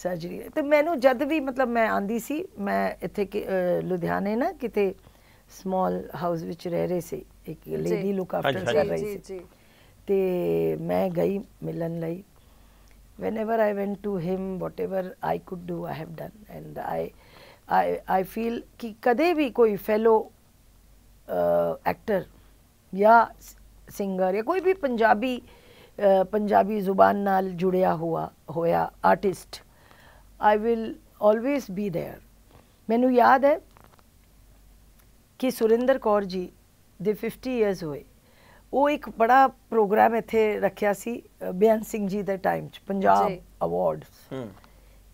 ਸਰਜਰੀ ਤੇ ਮੈਨੂੰ ਜਦ ਵੀ ਮਤਲਬ ਮੈਂ ਆਂਦੀ ਸੀ ਮੈਂ ਇੱਥੇ ਲੁਧਿਆਣੇ ਨਾ ਕਿਤੇ ਸਮਾਲ ਹਾਊਸ ਵਿੱਚ ਰਹਿ ਰਹੇ ਸੀ ਇੱਕ ਲੇਡੀ ਲੁੱਕ ਆਫਟਰ ਕਰ ਰਹੀ ਸੀ ਤੇ ਮੈਂ ਗਈ ਮਿਲਣ ਲਈ whenever I went to him, whatever I could do, I have done. And I, I, I feel ki kade bhi fellow uh, actor ya singer ya koi Punjabi, uh, Punjabi zuban naal hoya artist, I will always be there. Mainu yaad hai ki Surinder Kaur ji, they 50 years away, ਉਹ ਇੱਕ ਬੜਾ programme ਇੱਥੇ ਰੱਖਿਆ ਸੀ ਬਿਆਨ ਸਿੰਘ ਜੀ ਦੇ time 'ਚ Punjab awards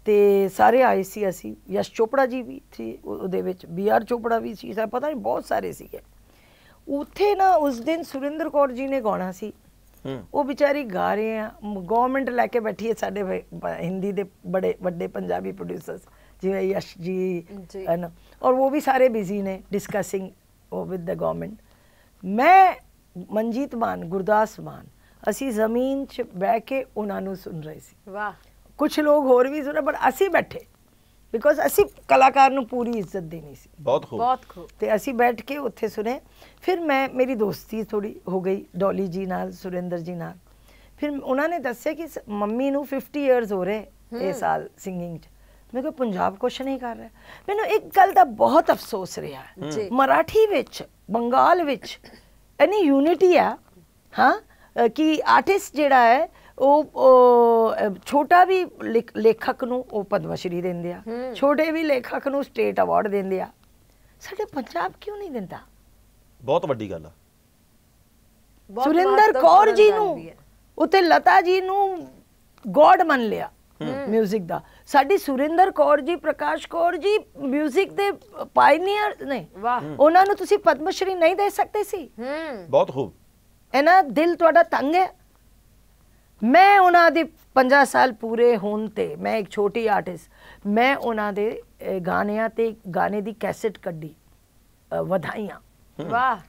ਤੇ ਸਾਰੇ ਆਏ ਸੀ ਅਸੀਂ ਯਸ਼ ਚੋਪੜਾ ਜੀ ਵੀ ਸੀ ਉਹਦੇ ਵਿੱਚ ਬੀ ਆਰ ਚੋਪੜਾ ਵੀ ਸੀ ਸਾ ਪਤਾ ਨਹੀਂ ਬਹੁਤ ਸਾਰੇ ਸੀਗੇ ਉੱਥੇ ਨਾ ਉਸ ਦਿਨ ਸੁਰਿੰਦਰ ਕੌਰ ਜੀ ਨੇ ਗਾਉਣਾ ਸੀ ਉਹ ਵਿਚਾਰੀ ਗਾ ਰਹੇ ਆ ਗਵਰਨਮੈਂਟ ਲੈ ਕੇ ਬੈਠੀ ਹੈ ਸਾਡੇ ਹਿੰਦੀ ਦੇ ਬੜੇ ਵੱਡੇ ਪੰਜਾਬੀ ਪ੍ਰੋਡਿਊਸਰਸ ਜਿਵੇਂ ਯਸ਼ ਜੀ ਹਨ ਔਰ ਉਹ ਵੀ ਸਾਰੇ ਬਿਜ਼ੀ ਨੇ ਡਿਸਕਸਿੰਗ ਵਿਦ ਦ ਗਵਰਨਮੈਂਟ ਮੈਂ ਮਨਜੀਤ ਮਾਨ ਗੁਰਦਾਸ ਮਾਨ ਅਸੀਂ ਜ਼ਮੀਨ 'ਚ ਬੈ ਕੇ ਉਹਨਾਂ ਨੂੰ ਸੁਣ ਰਹੇ ਸੀ ਵਾਹ ਕੁਝ ਲੋਕ ਹੋਰ ਵੀ ਸੁਣ ਪਰ ਅਸੀਂ ਬੈਠੇ ਬਿਕੋਜ਼ ਅਸੀਂ ਕਲਾਕਾਰ ਨੂੰ ਪੂਰੀ ਇੱਜ਼ਤ ਦੇਣੀ ਸੀ ਬਹੁਤ ਖੂਬ ਬਹੁਤ ਖੂਬ ਤੇ ਅਸੀਂ ਬੈਠ ਕੇ ਉੱਥੇ ਸੁਣੇ ਫਿਰ ਮੈਂ ਮੇਰੀ ਦੋਸਤੀ ਥੋੜੀ ਹੋ ਗਈ ਡੋਲੀ ਜੀ ਨਾਲ ਸੁਰਿੰਦਰ ਜੀ ਨਾਲ ਫਿਰ ਉਹਨਾਂ ਨੇ ਦੱਸਿਆ ਕਿ ਮੰਮੀ ਨੂੰ 50 ਇਅਰਸ ਹੋ ਰਹੇ ਇਹ ਸਾਲ ਸਿੰਗਿੰਗ 'ਚ ਮੈਂ ਕਿਹਾ ਪੰਜਾਬ ਕੁਛ ਨਹੀਂ ਕਰ ਰਿਹਾ ਮੈਨੂੰ ਇੱਕ ਗੱਲ ਦਾ ਬਹੁਤ ਅਫਸੋਸ ਰਿਹਾ ਮਰਾਠੀ ਵਿੱਚ ਬੰਗਾਲ ਵਿੱਚ ਇਨੀ ਯੂਨਿਟੀ ਆ ਹਾਂ ਕਿ ਆਰਟਿਸਟ ਜਿਹੜਾ ਹੈ ਉਹ ਛੋਟਾ ਵੀ ਲੇਖਕ ਨੂੰ ਉਹ ਪਦਵਸ਼ਰੀ ਦਿੰਦੇ ਆ ਛੋਟੇ ਵੀ ਲੇਖਕ ਨੂੰ ਸਟੇਟ ਅਵਾਰਡ ਦਿੰਦੇ ਆ ਸਾਡੇ ਪੰਜਾਬ ਕਿਉਂ ਨਹੀਂ ਦਿੰਦਾ ਬਹੁਤ ਵੱਡੀ ਗੱਲ ਆ ਸੁਰਿੰਦਰ ਕੌਰ ਜੀ ਨੂੰ ਉਤੇ ਲਤਾ ਜੀ ਨੂੰ ਗੋਡ ਮੰਨ ਲਿਆ ਮਿਊਜ਼ਿਕ ਦਾ ਸਾਡੀ ਸੁਰਿੰਦਰ ਕੌਰ ਜੀ ਪ੍ਰਕਾਸ਼ ਕੌਰ ਜੀ ਮਿਊਜ਼ਿਕ ਦੇ ਪਾਇਨੀਅਰ ਨੇ ਵਾਹ ਉਹਨਾਂ ਨੂੰ ਤੁਸੀਂ ਪਦਮ ਸ਼੍ਰੀ ਨਹੀਂ ਦੇ ਸਕਦੇ ਸੀ ਬਹੁਤ ਖੂਬ ਇਹਨਾਂ ਦਿਲ ਤੁਹਾਡਾ ਤੰਗ ਹੈ ਮੈਂ ਉਹਨਾਂ ਦੀ 50 ਸਾਲ ਪੂਰੇ ਹੋਣ ਤੇ ਮੈਂ ਇੱਕ ਛੋਟੀ ਆਰਟਿਸਟ ਮੈਂ ਉਹਨਾਂ ਦੇ ਗਾਣਿਆਂ ਤੇ ਗਾਣੇ ਦੀ ਕੈਸੇਟ ਕੱਢੀ ਵਧਾਈਆਂ ਵਾਹ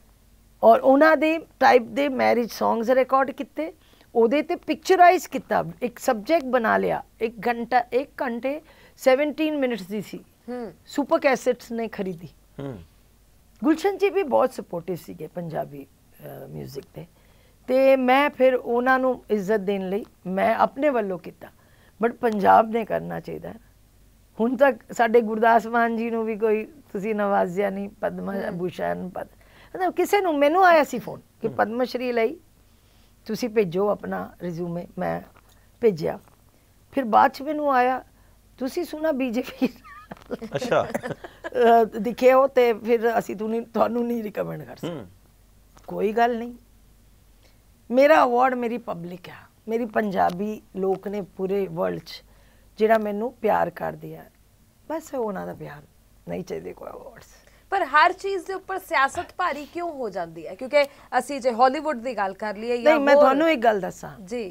ਔਰ ਉਹਨਾਂ ਦੇ ਟਾਈਪ ਦੇ ਮੈਰਿਜ ਸੌਂਗਸ ਰਿਕਾਰਡ ਕੀਤੇ ਉਹਦੇ ਤੇ ਪਿਕਚਰਾਈਜ਼ ਕੀਤਾ ਇੱਕ ਸਬਜੈਕਟ ਬਣਾ ਲਿਆ ਇੱਕ ਘੰਟਾ ਇੱਕ ਘੰਟੇ 17 ਮਿੰਟਸ ਦੀ ਸੀ ਹੂੰ ਸੁਪਰ ਕੈਸੇਟਸ ਨੇ ਖਰੀਦੀ ਹੂੰ ਗੁਲਸ਼ਨ ਜੀ ਵੀ ਬਹੁਤ ਸਪੋਰਟਿਵ ਸੀਗੇ ਪੰਜਾਬੀ 뮤직 ਤੇ ਤੇ ਮੈਂ ਫਿਰ ਉਹਨਾਂ ਨੂੰ ਇੱਜ਼ਤ ਦੇਣ ਲਈ ਮੈਂ ਆਪਣੇ ਵੱਲੋਂ ਕੀਤਾ ਬਟ ਪੰਜਾਬ ਨੇ ਕਰਨਾ ਚਾਹੀਦਾ ਹੁਣ ਤੱਕ ਸਾਡੇ ਗੁਰਦਾਸ ਮਾਨ ਜੀ ਨੂੰ ਵੀ ਕੋਈ ਤੁਸੀਂ ਨਵਾਜ਼ਿਆ ਨਹੀਂ ਪਦਮ ਭੂਸ਼ਣ ਪਦ ਮਤਲਬ ਕਿਸੇ ਨੂੰ ਮੈਨੂੰ ਆਇਆ ਸੀ ਫੋਨ ਕਿ ਪਦਮ ਸ਼੍ਰੀ ਲਈ ਤੁਸੀਂ ਭੇਜੋ ਆਪਣਾ ਰਿਜ਼ਿਊਮੇ ਮੈਂ ਭੇਜਿਆ ਫਿਰ ਬਾਅਦ ਚ ਮੈਨੂੰ ਆਇਆ ਤੁਸੀਂ ਸੁਣਾ ਬੀਜੇਪੀ ਅੱਛਾ ਦਿਖੇ ਹੋ ਤੇ ਫਿਰ ਅਸੀਂ ਤੁਹਾਨੂੰ ਨਹੀਂ ਰਿਕਮੈਂਡ ਕਰ ਸਕਦੇ ਕੋਈ ਗੱਲ ਨਹੀਂ ਮੇਰਾ ਅਵਾਰਡ ਮੇਰੀ ਪਬਲਿਕ ਆ ਮੇਰੀ ਪੰਜਾਬੀ ਲੋਕ ਨੇ ਪੂਰੇ ਵਰਲਡ 'ਚ ਜਿਹੜਾ ਮੈਨੂੰ ਪਿਆਰ ਕਰਦੇ ਆ ਬਸ ਉਹਨਾਂ ਦਾ ਪਿਆਰ ਨਹੀਂ ਚਾਹੀਦੇ ਕੋਈ ਅਵਾਰਡਸ ਪਰ ਹਰ ਚੀਜ਼ ਦੇ ਉੱਪਰ ਸਿਆਸਤ ਭਾਰੀ ਕਿਉਂ ਹੋ ਜਾਂਦੀ ਹੈ ਕਿਉਂਕਿ ਅਸੀਂ ਜੇ ਹਾਲੀਵੁੱਡ ਦੀ ਗੱਲ ਕਰ ਲਈਏ ਜਾਂ ਨਹੀਂ ਮੈਂ ਤੁਹਾਨੂੰ ਇੱਕ ਗੱਲ ਦੱਸਾਂ ਜੀ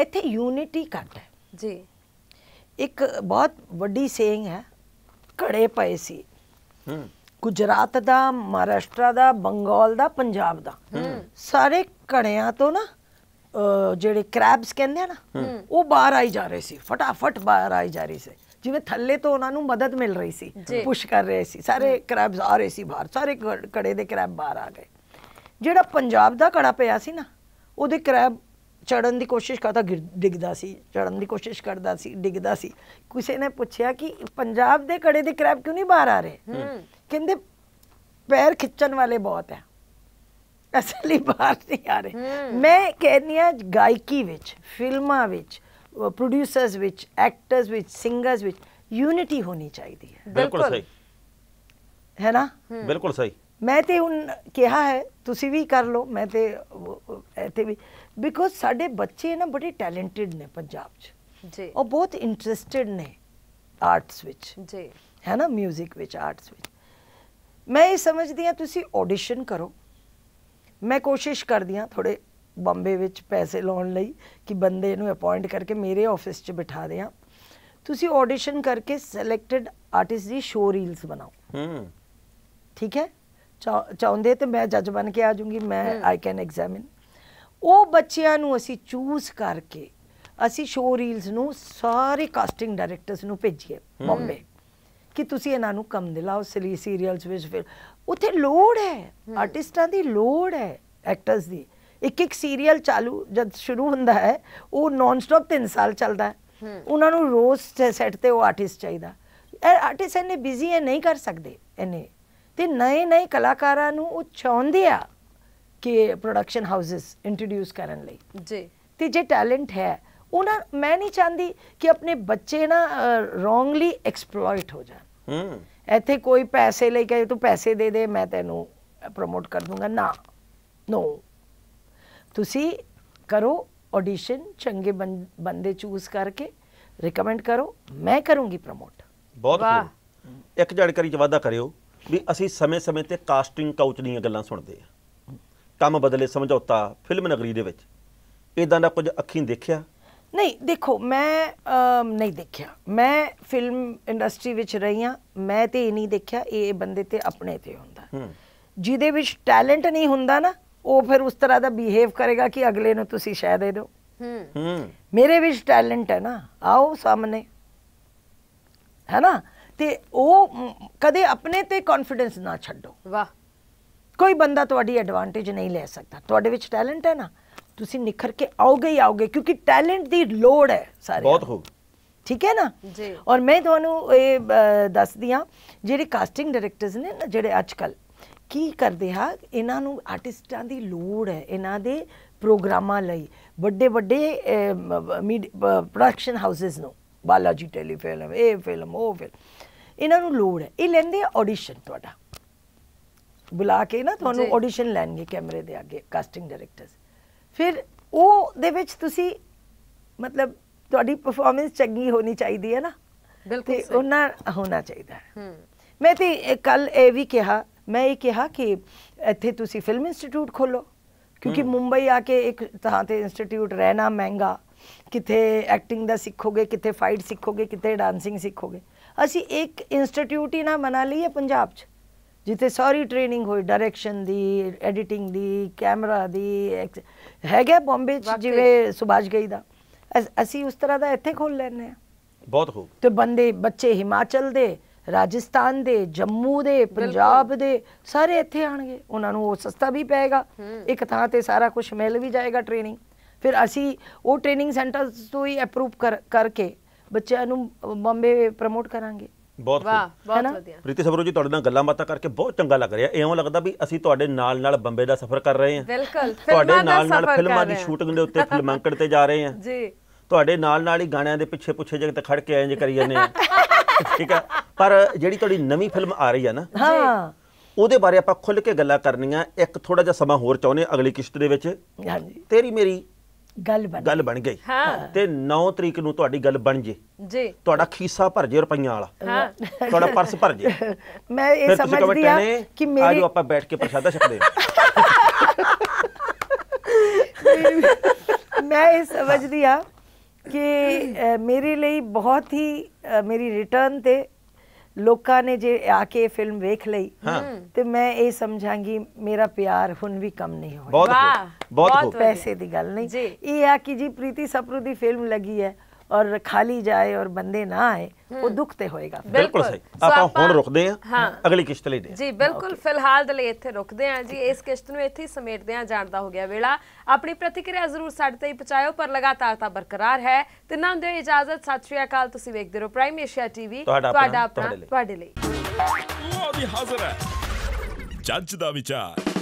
ਇੱਥੇ ਯੂਨਿਟੀ ਘੱਟ ਹੈ ਜੀ ਇੱਕ ਬਹੁਤ ਵੱਡੀ ਸੇਇੰਗ ਹੈ ਕੜੇ ਪਏ ਸੀ ਹੂੰ ਗੁਜਰਾਤ ਦਾ ਮਹਾਰਾਸ਼ਟਰ ਦਾ ਬੰਗਾਲ ਦਾ ਪੰਜਾਬ ਦਾ ਸਾਰੇ ਕੜਿਆਂ ਤੋਂ ਨਾ ਜਿਹੜੇ ਕ੍ਰੈਬਸ ਕਹਿੰਦੇ ਆ ਨਾ ਉਹ ਬਾਹਰ ਆਈ ਜਾ ਰਹੇ ਸੀ ਫਟਾਫਟ ਬਾਹਰ ਆਈ ਜਾ ਰਹੀ ਸੀ ਜਿਵੇਂ ਥੱਲੇ ਤੋਂ ਉਹਨਾਂ ਨੂੰ ਮਦਦ ਮਿਲ ਰਹੀ ਸੀ ਪੁਸ਼ ਕਰ ਰਹੇ ਸੀ ਸਾਰੇ ਕ੍ਰੈਬਸ ਆ ਰਹੇ ਸੀ ਬਾਹਰ ਸਾਰੇ ਕੜੇ ਦੇ ਕ੍ਰੈਬ ਬਾਹਰ ਆ ਗਏ ਜਿਹੜਾ ਪੰਜਾਬ ਦਾ ਕੜਾ ਪਿਆ ਸੀ ਨਾ ਉਹਦੇ ਕ੍ਰੈਬ ਚੜਨ ਦੀ ਕੋਸ਼ਿਸ਼ ਕਰਦਾ ਡਿੱਗਦਾ ਸੀ ਚੜਨ ਦੀ ਕੋਸ਼ਿਸ਼ ਕਰਦਾ ਸੀ ਡਿੱਗਦਾ ਸੀ ਕਿਸੇ ਨੇ ਪੁੱਛਿਆ ਕਿ ਪੰਜਾਬ ਦੇ ਕੜੇ ਦੇ ਕ੍ਰੈਬ ਕਿਉਂ ਨਹੀਂ ਬਾਹਰ ਆ ਰਹੇ ਕਹਿੰਦੇ ਪੈਰ ਖਿੱਚਣ ਵਾਲੇ ਬਹੁਤ ਹੈ ਅਸਲੀ ਬਾਹਰ ਨਹੀਂ ਆ ਰਹੇ ਮੈਂ ਕਹਿੰਨੀ ਆ ਗਾਇਕੀ ਵਿੱਚ ਫਿਲਮਾਂ ਵਿੱਚ प्रोड्यूसर्स विच एक्टर्स विच सिंगर्स विच यूनिटी होनी चाहिए बिल्कुल सही है ना हम्म। बिल्कुल सही मैं तो हूँ कहा है तुम भी कर लो मैं तो इतने भी बिकॉज साढ़े बच्चे ना बड़े टैलेंटिड ने पंजाब और बहुत इंट्रस्टिड ने आर्ट्स विच है ना म्यूजिक विच आर्ट्स विच मैं ये समझती हाँ तुम ऑडिशन करो मैं कोशिश कर दी हाँ, थोड़े ਬੰਬੇ ਵਿੱਚ ਪੈਸੇ ਲਾਉਣ ਲਈ ਕਿ ਬੰਦੇ ਨੂੰ ਅਪਾਇੰਟ ਕਰਕੇ ਮੇਰੇ ਆਫਿਸ 'ਚ ਬਿਠਾ ਦੇ ਆ ਤੁਸੀਂ ਆਡੀਸ਼ਨ ਕਰਕੇ ਸਿਲੈਕਟਡ ਆਰਟਿਸਟ ਦੀ ਸ਼ੋ ਰੀਲਸ ਬਣਾਓ ਹੂੰ ਠੀਕ ਹੈ ਚਾਹੁੰਦੇ ਤੇ ਮੈਂ ਜੱਜ ਬਣ ਕੇ ਆ ਜਾਊਂਗੀ ਮੈਂ ਆਈ ਕੈਨ ਐਗਜ਼ਾਮਿਨ ਉਹ ਬੱਚਿਆਂ ਨੂੰ ਅਸੀਂ ਚੂਜ਼ ਕਰਕੇ ਅਸੀਂ ਸ਼ੋ ਰੀਲਸ ਨੂੰ ਸਾਰੇ ਕਾਸਟਿੰਗ ਡਾਇਰੈਕਟਰਸ ਨੂੰ ਭੇਜੀਏ ਬੰਬੇ ਕਿ ਤੁਸੀਂ ਇਹਨਾਂ ਨੂੰ ਕੰਮ ਦਿਲਾਓ ਸਿਲੀ ਸੀਰੀਅਲਸ ਵਿੱਚ ਫਿਰ ਉੱਥੇ ਲੋੜ ਹੈ ਆਰਟਿਸਟਾਂ ਦੀ ਲੋੜ ਹੈ ਐਕਟਰਸ ਦੀ ਇੱਕ ਇੱਕ ਸੀਰੀਅਲ ਚਾਲੂ ਜਦ ਸ਼ੁਰੂ ਹੁੰਦਾ ਹੈ ਉਹ ਨਾਨ ਸਟਾਪ 3 ਸਾਲ ਚੱਲਦਾ ਹੈ ਉਹਨਾਂ ਨੂੰ ਰੋਜ਼ ਸੈੱਟ ਤੇ ਉਹ ਆਰਟਿਸਟ ਚਾਹੀਦਾ ਇਹ ਆਰਟਿਸਟ ਇਹਨੇ ਬਿਜ਼ੀ ਹੈ ਨਹੀਂ ਕਰ ਸਕਦੇ ਇਹਨੇ ਤੇ ਨਏ ਨਏ ਕਲਾਕਾਰਾਂ ਨੂੰ ਉਹ ਚਾਹੁੰਦੇ ਆ ਕਿ ਪ੍ਰੋਡਕਸ਼ਨ ਹਾਊਸਸ ਇੰਟਰੋਡਿਊਸ ਕਰਨ ਲਈ ਜੀ ਤੇ ਜੇ ਟੈਲੈਂਟ ਹੈ ਉਹਨਾਂ ਮੈਂ ਨਹੀਂ ਚਾਹੁੰਦੀ ਕਿ ਆਪਣੇ ਬੱਚੇ ਨਾ ਰੋਂਗਲੀ ਐਕਸਪਲੋਇਟ ਹੋ ਜਾਣ ਹੂੰ ਇੱਥੇ ਕੋਈ ਪੈਸੇ ਲਈ ਕਹੇ ਤੂੰ ਪੈਸੇ ਦੇ ਦੇ ਮੈਂ ਤੈਨੂੰ ਪ੍ਰੋਮੋਟ ਕਰ ਦੂੰਗਾ ਨਾ ਨੋ ਤੁਸੀਂ ਕਰੋ ਆਡੀਸ਼ਨ ਚੰਗੇ ਬੰਦੇ ਚੂਜ਼ ਕਰਕੇ ਰეკਮੈਂਡ ਕਰੋ ਮੈਂ ਕਰੂੰਗੀ ਪ੍ਰਮੋਟ ਬਹੁਤ ਵਾਹ ਇੱਕ ਜਾਣਕਾਰੀ ਚ ਵਾਅਦਾ ਕਰਿਓ ਵੀ ਅਸੀਂ ਸਮੇਂ-ਸਮੇਂ ਤੇ ਕਾਸਟਿੰਗ ਕਾਊਚ ਦੀਆਂ ਗੱਲਾਂ ਸੁਣਦੇ ਆ ਕੰਮ ਬਦਲੇ ਸਮਝੌਤਾ ਫਿਲਮ ਨਗਰੀ ਦੇ ਵਿੱਚ ਇਦਾਂ ਦਾ ਕੁਝ ਅੱਖੀਂ ਦੇਖਿਆ ਨਹੀਂ ਦੇਖੋ ਮੈਂ ਨਹੀਂ ਦੇਖਿਆ ਮੈਂ ਫਿਲਮ ਇੰਡਸਟਰੀ ਵਿੱਚ ਰਹੀ ਆ ਮੈਂ ਤੇ ਇਹ ਨਹੀਂ ਦੇਖਿਆ ਇਹ ਬੰਦੇ ਤੇ ਆਪਣੇ ਤੇ ਹੁੰਦਾ ਜਿਹਦੇ ਵਿੱਚ ਟੈਲੈਂਟ ਨਹੀਂ ਹੁੰਦਾ ਨਾ ਉਹ ਫਿਰ ਉਸ ਤਰ੍ਹਾਂ ਦਾ ਬਿਹੇਵ ਕਰੇਗਾ ਕਿ ਅਗਲੇ ਨੂੰ ਤੁਸੀਂ ਸ਼ਹਿ ਦੇ ਦਿਓ ਹੂੰ ਮੇਰੇ ਵਿੱਚ ਟੈਲੈਂਟ ਹੈ ਨਾ ਆਓ ਸਾਹਮਣੇ ਹੈ ਨਾ ਤੇ ਉਹ ਕਦੇ ਆਪਣੇ ਤੇ ਕੌਨਫੀਡੈਂਸ ਨਾ ਛੱਡੋ ਵਾਹ ਕੋਈ ਬੰਦਾ ਤੁਹਾਡੀ ਐਡਵਾਂਟੇਜ ਨਹੀਂ ਲੈ ਸਕਦਾ ਤੁਹਾਡੇ ਵਿੱਚ ਟੈਲੈਂਟ ਹੈ ਨਾ ਤੁਸੀਂ ਨਿਖਰ ਕੇ ਆਓਗੇ ਹੀ ਆਓਗੇ ਕਿਉਂਕਿ ਟੈਲੈਂਟ ਦੀ ਲੋੜ ਹੈ ਸਾਰੇ ਬਹੁਤ ਹੋ ਠੀਕ ਹੈ ਨਾ ਜੀ ਔਰ ਮੈਂ ਤੁਹਾਨੂੰ ਇਹ ਦੱਸਦੀ ਆ ਜਿਹੜੇ ਕਾਸਟਿੰਗ ਡਾਇਰੈਕਟਰਸ ਨੇ ਜਿਹੜੇ ਅੱਜਕੱਲ ਕੀ ਕਰਦੇ ਹਾਂ ਇਹਨਾਂ ਨੂੰ ਆਰਟਿਸਟਾਂ ਦੀ ਲੋੜ ਹੈ ਇਹਨਾਂ ਦੇ ਪ੍ਰੋਗਰਾਮਾਂ ਲਈ ਵੱਡੇ ਵੱਡੇ ਪ੍ਰੋਡਕਸ਼ਨ ਹਾਊਸਸ ਨੂੰ ਬਾਲਾਜੀ ਟੈਲੀਫਿਲਮ ਇਹ ਫਿਲਮ ਉਹ ਫਿਲਮ ਇਹਨਾਂ ਨੂੰ ਲੋੜ ਹੈ ਇਹ ਲੈਂਦੇ ਆਡੀਸ਼ਨ ਤੁਹਾਡਾ ਬੁਲਾ ਕੇ ਨਾ ਤੁਹਾਨੂੰ ਆਡੀਸ਼ਨ ਲੈਣਗੇ ਕੈਮਰੇ ਦੇ ਅੱਗੇ ਕਾਸਟਿੰਗ ਡਾਇਰੈਕਟਰਸ ਫਿਰ ਉਹ ਦੇ ਵਿੱਚ ਤੁਸੀਂ ਮਤਲਬ ਤੁਹਾਡੀ ਪਰਫਾਰਮੈਂਸ ਚੰਗੀ ਹੋਣੀ ਚਾਹੀਦੀ ਹੈ ਨਾ ਬਿਲਕੁਲ ਤੇ ਉਹਨਾਂ ਹੋਣਾ ਚਾਹੀਦਾ ਹੈ ਮੈਂ ਤੇ ਕੱਲ ਇਹ ਵੀ ਕਿਹਾ ਮੈਂ ਇਹ ਕਿਹਾ ਕਿ ਇੱਥੇ ਤੁਸੀਂ ਫਿਲਮ ਇੰਸਟੀਚਿਊਟ ਖੋਲੋ ਕਿਉਂਕਿ ਮੁੰਬਈ ਆ ਕੇ ਇੱਕ ਥਾਂ ਤੇ ਇੰਸਟੀਚਿਊਟ ਰਹਿਣਾ ਮਹਿੰਗਾ ਕਿੱਥੇ ਐਕਟਿੰਗ ਦਾ ਸਿੱਖੋਗੇ ਕਿੱਥੇ ਫਾਈਟ ਸਿੱਖੋਗੇ ਕਿੱਥੇ ਡਾਂਸਿੰਗ ਸਿੱਖੋਗੇ ਅਸੀਂ ਇੱਕ ਇੰਸਟੀਚਿਊਟ ਹੀ ਨਾ ਬਣਾ ਲਈਏ ਪੰਜਾਬ 'ਚ ਜਿੱਥੇ ਸਾਰੀ ਟ੍ਰੇਨਿੰਗ ਹੋਈ ਡਾਇਰੈਕਸ਼ਨ ਦੀ ਐਡੀਟਿੰਗ ਦੀ ਕੈਮਰਾ ਦੀ ਹੈਗਾ ਬੰਬੇ 'ਚ ਜਿਵੇਂ ਸੁਭਾਸ਼ ਗਈ ਦਾ ਅਸੀਂ ਉਸ ਤਰ੍ਹਾਂ ਦਾ ਇੱਥੇ ਖੋਲ ਲੈਣੇ ਆ ਬਹੁਤ ਖੂਬ ਤੇ ਬੰਦੇ ਬੱਚੇ ਹਿਮਾਚਲ ਦੇ ਰਾਜਸਥਾਨ ਦੇ ਜੰਮੂ ਦੇ ਪੰਜਾਬ ਦੇ ਸਾਰੇ ਇੱਥੇ ਆਣਗੇ ਉਹਨਾਂ ਨੂੰ ਉਹ ਸਸਤਾ ਵੀ ਪਏਗਾ ਇੱਕ ਥਾਂ ਤੇ ਸਾਰਾ ਕੁਝ ਮਿਲ ਵੀ ਜਾਏਗਾ ਟ੍ਰੇਨਿੰਗ ਫਿਰ ਅਸੀਂ ਉਹ ਟ੍ਰੇਨਿੰਗ ਸੈਂਟਰਸ ਤੋਂ ਹੀ ਅਪਰੂਵ ਕਰਕੇ ਬੱਚਿਆਂ ਨੂੰ ਬੰਬੇ ਪ੍ਰਮੋਟ ਕਰਾਂਗੇ ਬਹੁਤ ਬਹੁਤ ਵਧੀਆ ਪ੍ਰੀਤੀ ਸਬਰੋ ਜੀ ਤੁਹਾਡੇ ਨਾਲ ਗੱਲਾਂ ਬਾਤਾਂ ਕਰਕੇ ਬਹੁਤ ਚੰਗਾ ਲੱਗ ਰਿਹਾ ਐਵੇਂ ਲੱਗਦਾ ਵੀ ਅਸੀਂ ਤੁਹਾਡੇ ਨਾਲ ਨਾਲ ਬੰਬੇ ਦਾ ਸਫ਼ਰ ਕਰ ਰਹੇ ਹਾਂ ਬਿਲਕੁਲ ਤੁਹਾਡੇ ਨਾਲ ਨਾਲ ਫਿਲਮਾਂ ਦੀ ਸ਼ੂਟਿੰਗ ਦੇ ਉੱਤੇ ਫਿਲਮਾਂਕੜ ਤੇ ਜਾ ਰਹੇ ਹਾਂ <laughs> ਜੀ ਤੁਹਾਡੇ ਨਾਲ ਨਾਲ ਹੀ ਗਾਣਿਆਂ ਦੇ ਪਿੱਛੇ ਪੁੱਛੇ ਜਗਤ ਤੇ ਖੜ ਕੇ ਆਏ ਜੇ ਕਰੀ ਜਾਂਦੇ ਆ <laughs> ਠੀਕ ਹੈ ਪਰ ਜਿਹੜੀ ਤੁਹਾਡੀ ਨਵੀਂ ਫਿਲਮ ਆ ਰਹੀ ਹੈ ਨਾ ਹਾਂ ਉਹਦੇ ਬਾਰੇ ਆਪਾਂ ਖੁੱਲ ਕੇ ਗੱਲਾਂ ਕਰਨੀਆਂ ਇੱਕ ਥੋੜਾ ਜਿਹਾ ਸਮਾਂ ਹੋਰ ਚਾਹੁੰਦੇ ਅਗਲੀ ਕਿਸ਼ਤ ਦੇ ਵਿੱਚ ਹਾਂਜੀ ਤੇਰੀ ਮੇਰੀ ਗੱਲ ਬਣ ਗੱਲ ਬਣ ਗਈ ਹਾਂ ਤੇ 9 ਤਰੀਕ ਨੂੰ ਤੁਹਾਡੀ ਗੱਲ ਬਣ ਜੇ ਜੀ ਤੁਹਾਡਾ ਖੀਸਾ ਭਰ ਜੇ ਰੁਪਈਆਂ ਵਾਲਾ ਹਾਂ ਤੁਹਾਡਾ ਪਰਸ ਭਰ ਜੇ <laughs> ਮੈਂ ਇਹ ਸਮਝਦੀ ਆ ਕਿ ਮੇਰੇ ਆਜੋ ਆਪਾਂ ਬੈਠ ਕੇ ਪ੍ਰਸ਼ਾਦਾ ਛਕਦੇ <laughs> ਮੈਂ ਇਹ ਸਮਝਦੀ ਆ ਕਿ ਮੇਰੇ ਲਈ ਬਹੁਤ ਹੀ ਮੇਰੀ ਰਿਟਰਨ ਤੇ ਲੋਕਾਂ ਨੇ ਜੇ ਆ ਕੇ ਫਿਲਮ ਵੇਖ ਲਈ ਤੇ ਮੈਂ ਇਹ ਸਮਝਾਂਗੀ ਮੇਰਾ ਪਿਆਰ ਹੁਣ ਵੀ ਕਮ ਨਹੀਂ ਹੋਇਆ ਬਹੁਤ ਬਹੁਤ ਪੈਸੇ ਦੀ ਗੱਲ ਨਹੀਂ ਇਹ ਆ ਕਿ ਜੀ ਪ੍ਰੀਤੀ ਸਪਰੂ ਦੀ ਫਿਲਮ ਲੱਗੀ ਹੈ ਔਰ ਖਾਲੀ ਜਾਏ ਔਰ ਬੰਦੇ ਨਾ ਆਏ ਉਹ ਦੁੱਖ ਤੇ ਹੋਏਗਾ ਬਿਲਕੁਲ ਸਹੀ ਆਪਾਂ ਹੁਣ ਰੁਕਦੇ ਆਂ ਅਗਲੀ ਕਿਸ਼ਤ ਲਈ ਦੇ ਜੀ ਬਿਲਕੁਲ ਫਿਲਹਾਲ ਦੇ ਲਈ ਇੱਥੇ ਰੁਕਦੇ ਆਂ ਜੀ ਇਸ ਕਿਸ਼ਤ ਨੂੰ ਇੱਥੇ ਹੀ ਸਮੇਟਦੇ ਆਂ ਜਾਣਦਾ ਹੋ ਗਿਆ ਵੇਲਾ ਆਪਣੀ ਪ੍ਰਤੀਕਿਰਿਆ ਜ਼ਰੂਰ ਸਾਡੇ ਤੇ ਹੀ ਪਹੁੰਚਾਇਓ ਪਰ ਲਗਾਤਾਰਤਾ ਬਰਕਰਾਰ ਹੈ ਤੇ ਨਾ ਦਿਓ ਇਜਾਜ਼ਤ ਸਤਿ ਸ਼੍ਰੀ ਅਕਾਲ ਤੁਸੀਂ ਵੇਖਦੇ ਰਹੋ ਪ੍ਰਾਈਮ ਏਸ਼ੀਆ ਟੀਵੀ ਤੁਹਾਡਾ ਆਪਣਾ ਤੁਹਾਡੇ ਲਈ ਉਹ ਵੀ ਹਾਜ਼ਰ ਹੈ ਜੱਜ ਦਾ ਵਿਚਾਰ